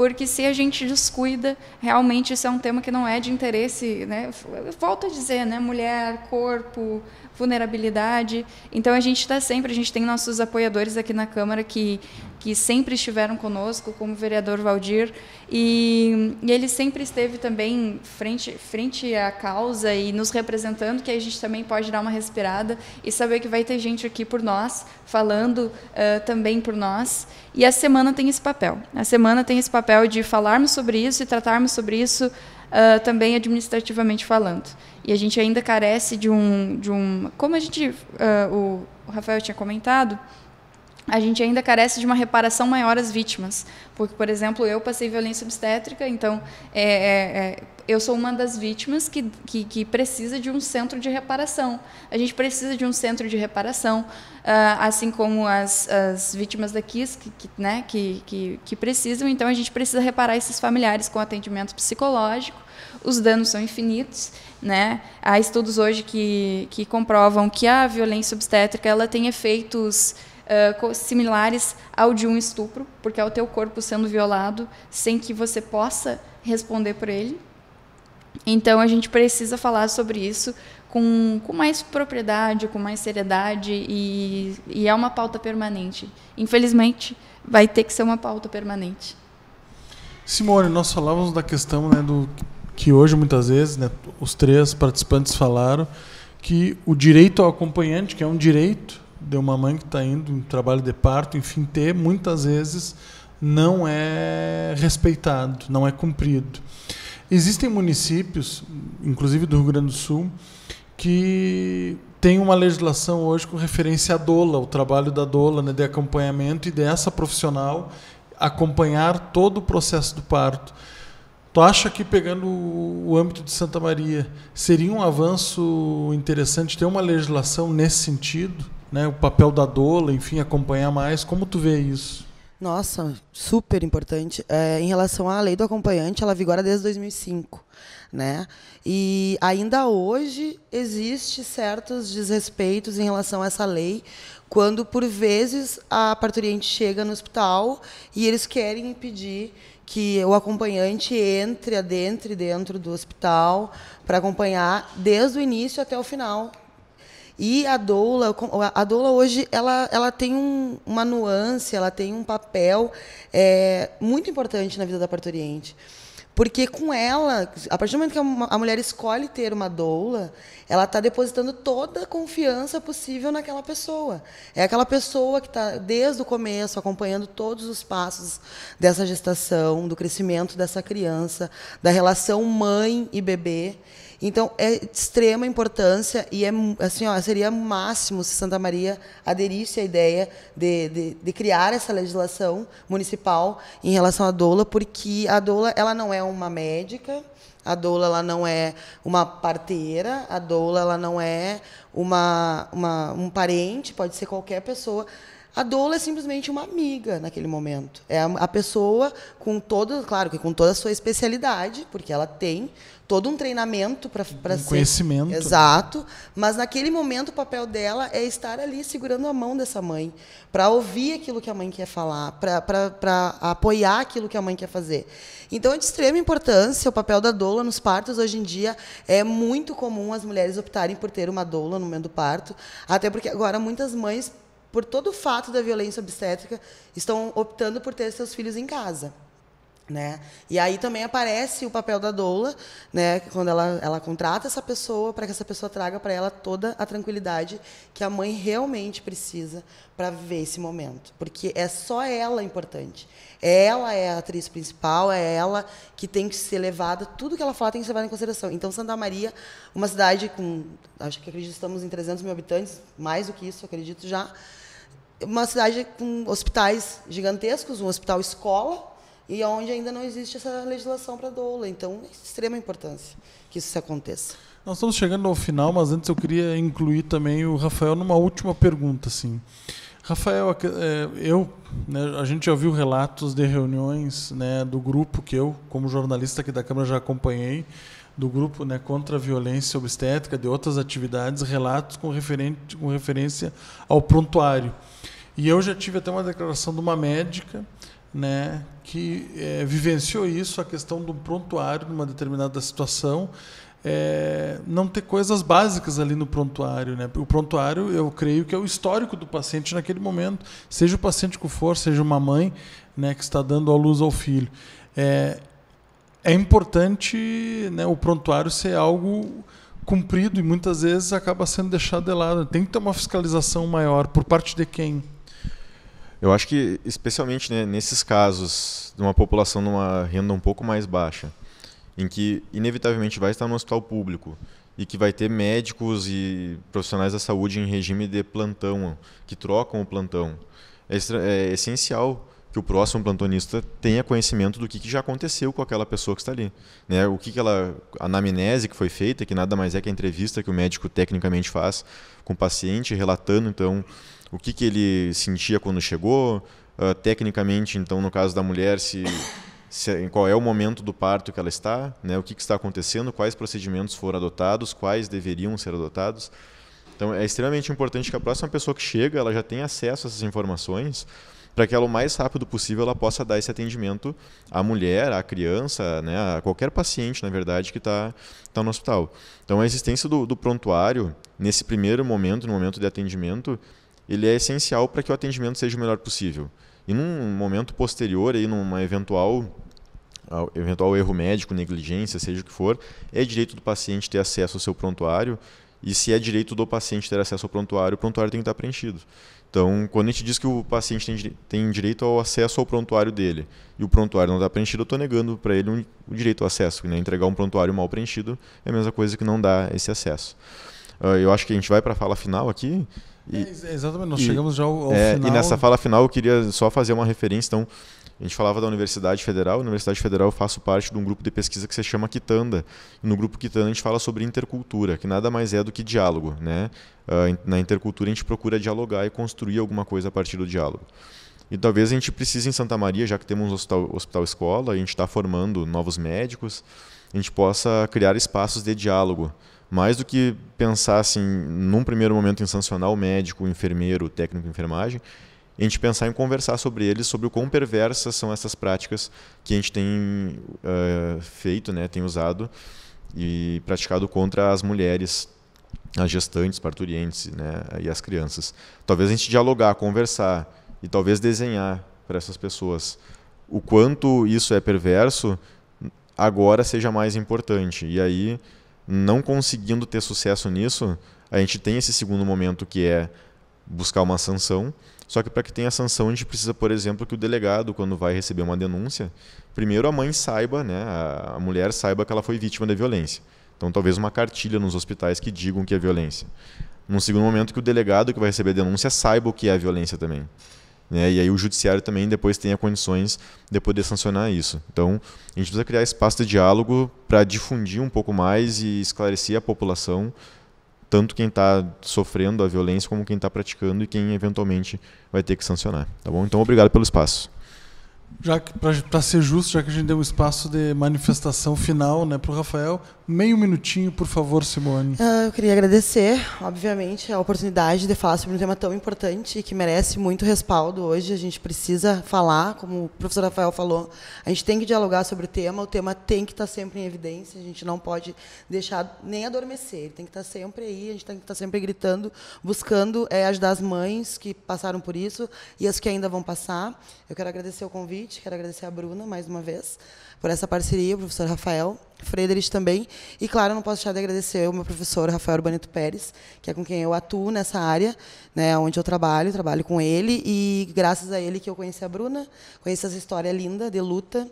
porque se a gente descuida, realmente isso é um tema que não é de interesse, né? Eu volto a dizer, né? Mulher, corpo, vulnerabilidade. Então a gente está sempre, a gente tem nossos apoiadores aqui na Câmara que, que sempre estiveram conosco, como o vereador Valdir, e, e ele sempre esteve também frente, frente à causa e nos representando, que a gente também pode dar uma respirada e saber que vai ter gente aqui por nós, falando uh, também por nós. E a semana tem esse papel. A semana tem esse papel de falarmos sobre isso e tratarmos sobre isso uh, também administrativamente falando. E a gente ainda carece de um. De um como a gente. Uh, o Rafael tinha comentado, a gente ainda carece de uma reparação maior às vítimas. Porque, por exemplo, eu passei violência obstétrica, então é, é, é eu sou uma das vítimas que, que, que, precisa de um centro de reparação. A gente precisa de um centro de reparação, uh, assim como as, as vítimas da KISS, que, que, né, que, que, que precisam. Então, a gente precisa reparar esses familiares com atendimento psicológico, os danos são infinitos. Né? Há estudos hoje que, que comprovam que a violência obstétrica ela tem efeitos uh, similares ao de um estupro, porque é o teu corpo sendo violado sem que você possa responder por ele. Então a gente precisa falar sobre isso com, com mais propriedade, com mais seriedade e, e é uma pauta permanente. Infelizmente, vai ter que ser uma pauta permanente. Simone, nós falávamos da questão né, do que hoje muitas vezes né, os três participantes falaram que o direito ao acompanhante, que é um direito de uma mãe que está indo em trabalho de parto, enfim, ter, muitas vezes não é respeitado, não é cumprido. Existem municípios, inclusive do Rio Grande do Sul, que tem uma legislação hoje com referência à doula, o trabalho da doula, né, de acompanhamento e dessa profissional acompanhar todo o processo do parto. Tu acha que pegando o âmbito de Santa Maria seria um avanço interessante ter uma legislação nesse sentido, né? O papel da dola, enfim, acompanhar mais. Como tu vê isso? Nossa, super importante. É, em relação à lei do acompanhante, ela vigora desde 2005, né? E ainda hoje existe certos desrespeitos em relação a essa lei, quando por vezes a parturiente chega no hospital e eles querem impedir que o acompanhante entre, adentre dentro do hospital para acompanhar desde o início até o final. E a doula, a doula hoje, ela, ela tem um, uma nuance, ela tem um papel é, muito importante na vida da parturiente. Porque com ela, a partir do momento que a mulher escolhe ter uma doula, ela está depositando toda a confiança possível naquela pessoa. É aquela pessoa que está, desde o começo, acompanhando todos os passos dessa gestação, do crescimento dessa criança, da relação mãe e bebê. Então, é de extrema importância e é assim, ó, seria máximo se Santa Maria aderisse à ideia de, de, de, criar essa legislação municipal em relação à doula, porque a doula ela não é uma médica, a doula ela não é uma parteira, a doula ela não é uma, uma um parente, pode ser qualquer pessoa. A doula é simplesmente uma amiga naquele momento. É a, pessoa com toda, claro que com toda a sua especialidade, porque ela tem todo um treinamento para um ser... conhecimento. Exato. Mas naquele momento o papel dela é estar ali segurando a mão dessa mãe, para ouvir aquilo que a mãe quer falar, para apoiar aquilo que a mãe quer fazer. Então é de extrema importância o papel da doula nos partos. Hoje em dia é muito comum as mulheres optarem por ter uma doula no momento do parto, até porque agora muitas mães por todo o fato da violência obstétrica, estão optando por ter seus filhos em casa. Né? E aí também aparece o papel da doula, né? quando ela, ela contrata essa pessoa para que essa pessoa traga para ela toda a tranquilidade que a mãe realmente precisa para viver esse momento, porque é só ela importante. Ela é a atriz principal, é ela que tem que ser levada, tudo que ela fala tem que ser levado em consideração. Então Santa Maria, uma cidade com, acho que acredito estamos em 300 mil habitantes, mais do que isso acredito já, uma cidade com hospitais gigantescos, um hospital escola e onde ainda não existe essa legislação para doula. Então, é de extrema importância que isso aconteça. Nós estamos chegando ao final, mas antes eu queria incluir também o Rafael numa última pergunta, assim. Rafael, é, eu, né, a gente já viu relatos de reuniões né, do grupo que eu, como jornalista aqui da Câmara, já acompanhei, do grupo né, contra a violência obstétrica, de outras atividades, relatos com, referente, com referência ao prontuário. E eu já tive até uma declaração de uma médica né, que é, vivenciou isso, a questão do prontuário numa determinada situação, é, não ter coisas básicas ali no prontuário. Né? O prontuário, eu creio que é o histórico do paciente naquele momento, seja o paciente que for, seja uma mãe né, que está dando à luz ao filho. É, é importante né, o prontuário ser algo cumprido e muitas vezes acaba sendo deixado de lado. Tem que ter uma fiscalização maior por parte de quem? Eu acho que, especialmente né, nesses casos de uma população numa renda um pouco mais baixa, em que inevitavelmente vai estar no hospital público e que vai ter médicos e profissionais da saúde em regime de plantão, que trocam o plantão, é, é essencial que o próximo plantonista tenha conhecimento do que, que, já aconteceu com aquela pessoa que está ali. Né? O que, que ela. A anamnese que foi feita, que nada mais é que a entrevista que o médico tecnicamente faz com o paciente, relatando, então, o que, que ele sentia quando chegou, uh, tecnicamente, então, no caso da mulher, se, se, qual é o momento do parto que ela está, né, o que, que está acontecendo, quais procedimentos foram adotados, quais deveriam ser adotados. Então, é extremamente importante que a próxima pessoa que chega, ela já tenha acesso a essas informações, para que ela o mais rápido possível ela possa dar esse atendimento à mulher, à criança, né, a qualquer paciente, na verdade, que está tá no hospital. Então, a existência do, do, prontuário, nesse primeiro momento, no momento de atendimento, ele é essencial para que o atendimento seja o melhor possível. E num momento posterior, aí, numa eventual eventual erro médico, negligência, seja o que for, é direito do paciente ter acesso ao seu prontuário e se é direito do paciente ter acesso ao prontuário, o prontuário tem que estar preenchido. Então, quando a gente diz que o paciente tem, tem direito ao acesso ao prontuário dele e o prontuário não está preenchido, eu estou negando para ele um, o direito ao acesso. Né? Entregar um prontuário mal preenchido é a mesma coisa que não dar esse acesso. Uh, eu acho que a gente vai para a fala final aqui. E, é, exatamente, nós e, chegamos já ao, ao é, final. E nessa fala final eu queria só fazer uma referência. Então, a gente falava da Universidade Federal. Na Universidade Federal eu faço parte de um grupo de pesquisa que se chama Quitanda. No grupo Quitanda a gente fala sobre intercultura, que nada mais é do que diálogo. Né? Ah, na intercultura a gente procura dialogar e construir alguma coisa a partir do diálogo. E talvez a gente precise em Santa Maria, já que temos um hospital, hospital escola, a gente está formando novos médicos, a gente possa criar espaços de diálogo mais do que pensar assim, num primeiro momento em sancionar o médico, o enfermeiro, o técnico de enfermagem, a gente pensar em conversar sobre eles, sobre o quão perversas são essas práticas que a gente tem uh, feito, né, tem usado e praticado contra as mulheres, as gestantes, parturientes né, e as crianças. Talvez a gente dialogar, conversar e talvez desenhar para essas pessoas o quanto isso é perverso agora seja mais importante. E aí não conseguindo ter sucesso nisso, a gente tem esse segundo momento que é buscar uma sanção. Só que para que tenha sanção, a gente precisa, por exemplo, que o delegado, quando vai receber uma denúncia, primeiro a mãe saiba, né, a mulher saiba que ela foi vítima de violência. Então, talvez uma cartilha nos hospitais que digam que é violência. Num segundo momento, que o delegado que vai receber a denúncia saiba o que é a violência também. Né? E aí o judiciário também depois tenha condições de poder sancionar isso. Então, a gente precisa criar espaço de diálogo para difundir um pouco mais e esclarecer a população, tanto quem está sofrendo a violência como quem está praticando e quem eventualmente vai ter que sancionar. Tá bom? Então, obrigado pelo espaço. Já para ser justo, já que a gente deu um espaço de manifestação final, né, para o Rafael, Meio minutinho, por favor, Simone. Ah, eu queria agradecer, obviamente, a oportunidade de falar sobre um tema tão importante e que merece muito respaldo hoje. A gente precisa falar, como o professor Rafael falou, a gente tem que dialogar sobre o tema, o tema tem que estar sempre em evidência, a gente não pode deixar nem adormecer, ele tem que estar sempre aí, a gente tem que estar sempre gritando, buscando é, ajudar as mães que passaram por isso e as que ainda vão passar. Eu quero agradecer o convite, quero agradecer a Bruna mais uma vez por essa parceria, o professor Rafael. Frederich também. E, claro, não posso deixar de agradecer o meu professor, Rafael Bonito Pérez, que é com quem eu atuo nessa área, né, onde eu trabalho, trabalho com ele. E graças a ele que eu conheci a Bruna, conheci essa história linda de luta.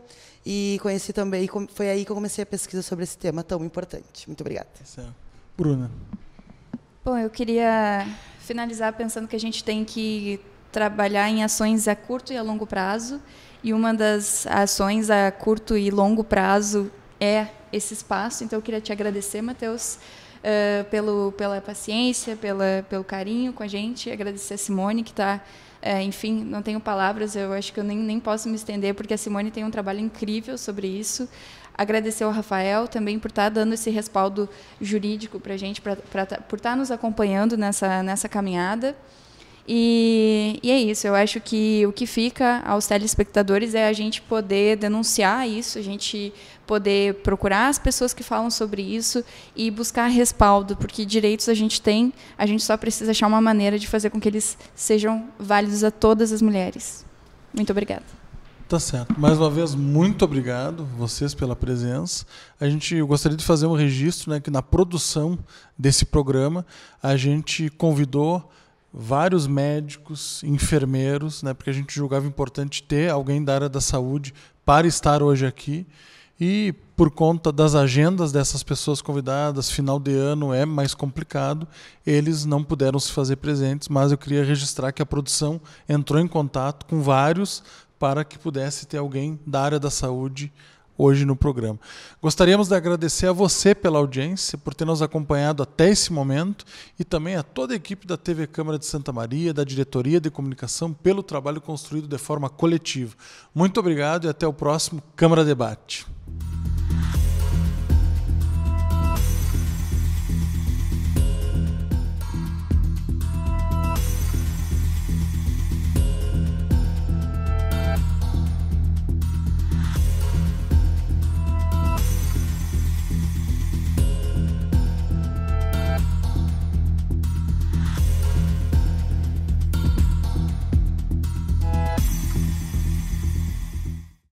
E conheci também, foi aí que eu comecei a pesquisa sobre esse tema tão importante. Muito obrigada. Tá Bruna. Bom, eu queria finalizar pensando que a gente tem que trabalhar em ações a curto e a longo prazo. E uma das ações a curto e longo prazo é esse espaço. Então, eu queria te agradecer, Matheus, uh, pelo, pela paciência, pela, pelo carinho com a gente. Agradecer a Simone, que está é, eh, enfim, não tenho palavras, eu acho que eu nem, nem posso me estender, porque a Simone tem um trabalho incrível sobre isso. Agradecer ao Rafael também por estar tá dando esse respaldo jurídico para a gente, pra, pra, tá, por estar tá nos acompanhando nessa, nessa caminhada. E, e, é isso, eu acho que o que fica aos telespectadores é a gente poder denunciar isso, a gente poder procurar as pessoas que falam sobre isso e buscar respaldo, porque direitos a gente tem, a gente só precisa achar uma maneira de fazer com que eles sejam válidos a todas as mulheres. Muito obrigada. Tá certo. Mais uma vez, muito obrigado vocês pela presença. A gente gostaria de fazer um registro né, que na produção desse programa a gente convidou vários médicos, enfermeiros, né, porque a gente julgava importante ter alguém da área da saúde para estar hoje aqui. E por conta das agendas dessas pessoas convidadas, final de ano é mais complicado, eles não puderam se fazer presentes, mas eu queria registrar que a produção entrou em contato com vários para que pudesse ter alguém da área da saúde hoje no programa. Gostaríamos de agradecer a você pela audiência, por ter nos acompanhado até esse momento e também a toda a equipe da TV Câmara de Santa Maria, da Diretoria de Comunicação, pelo trabalho construído de forma coletiva. Muito obrigado e até o próximo Câmara Debate.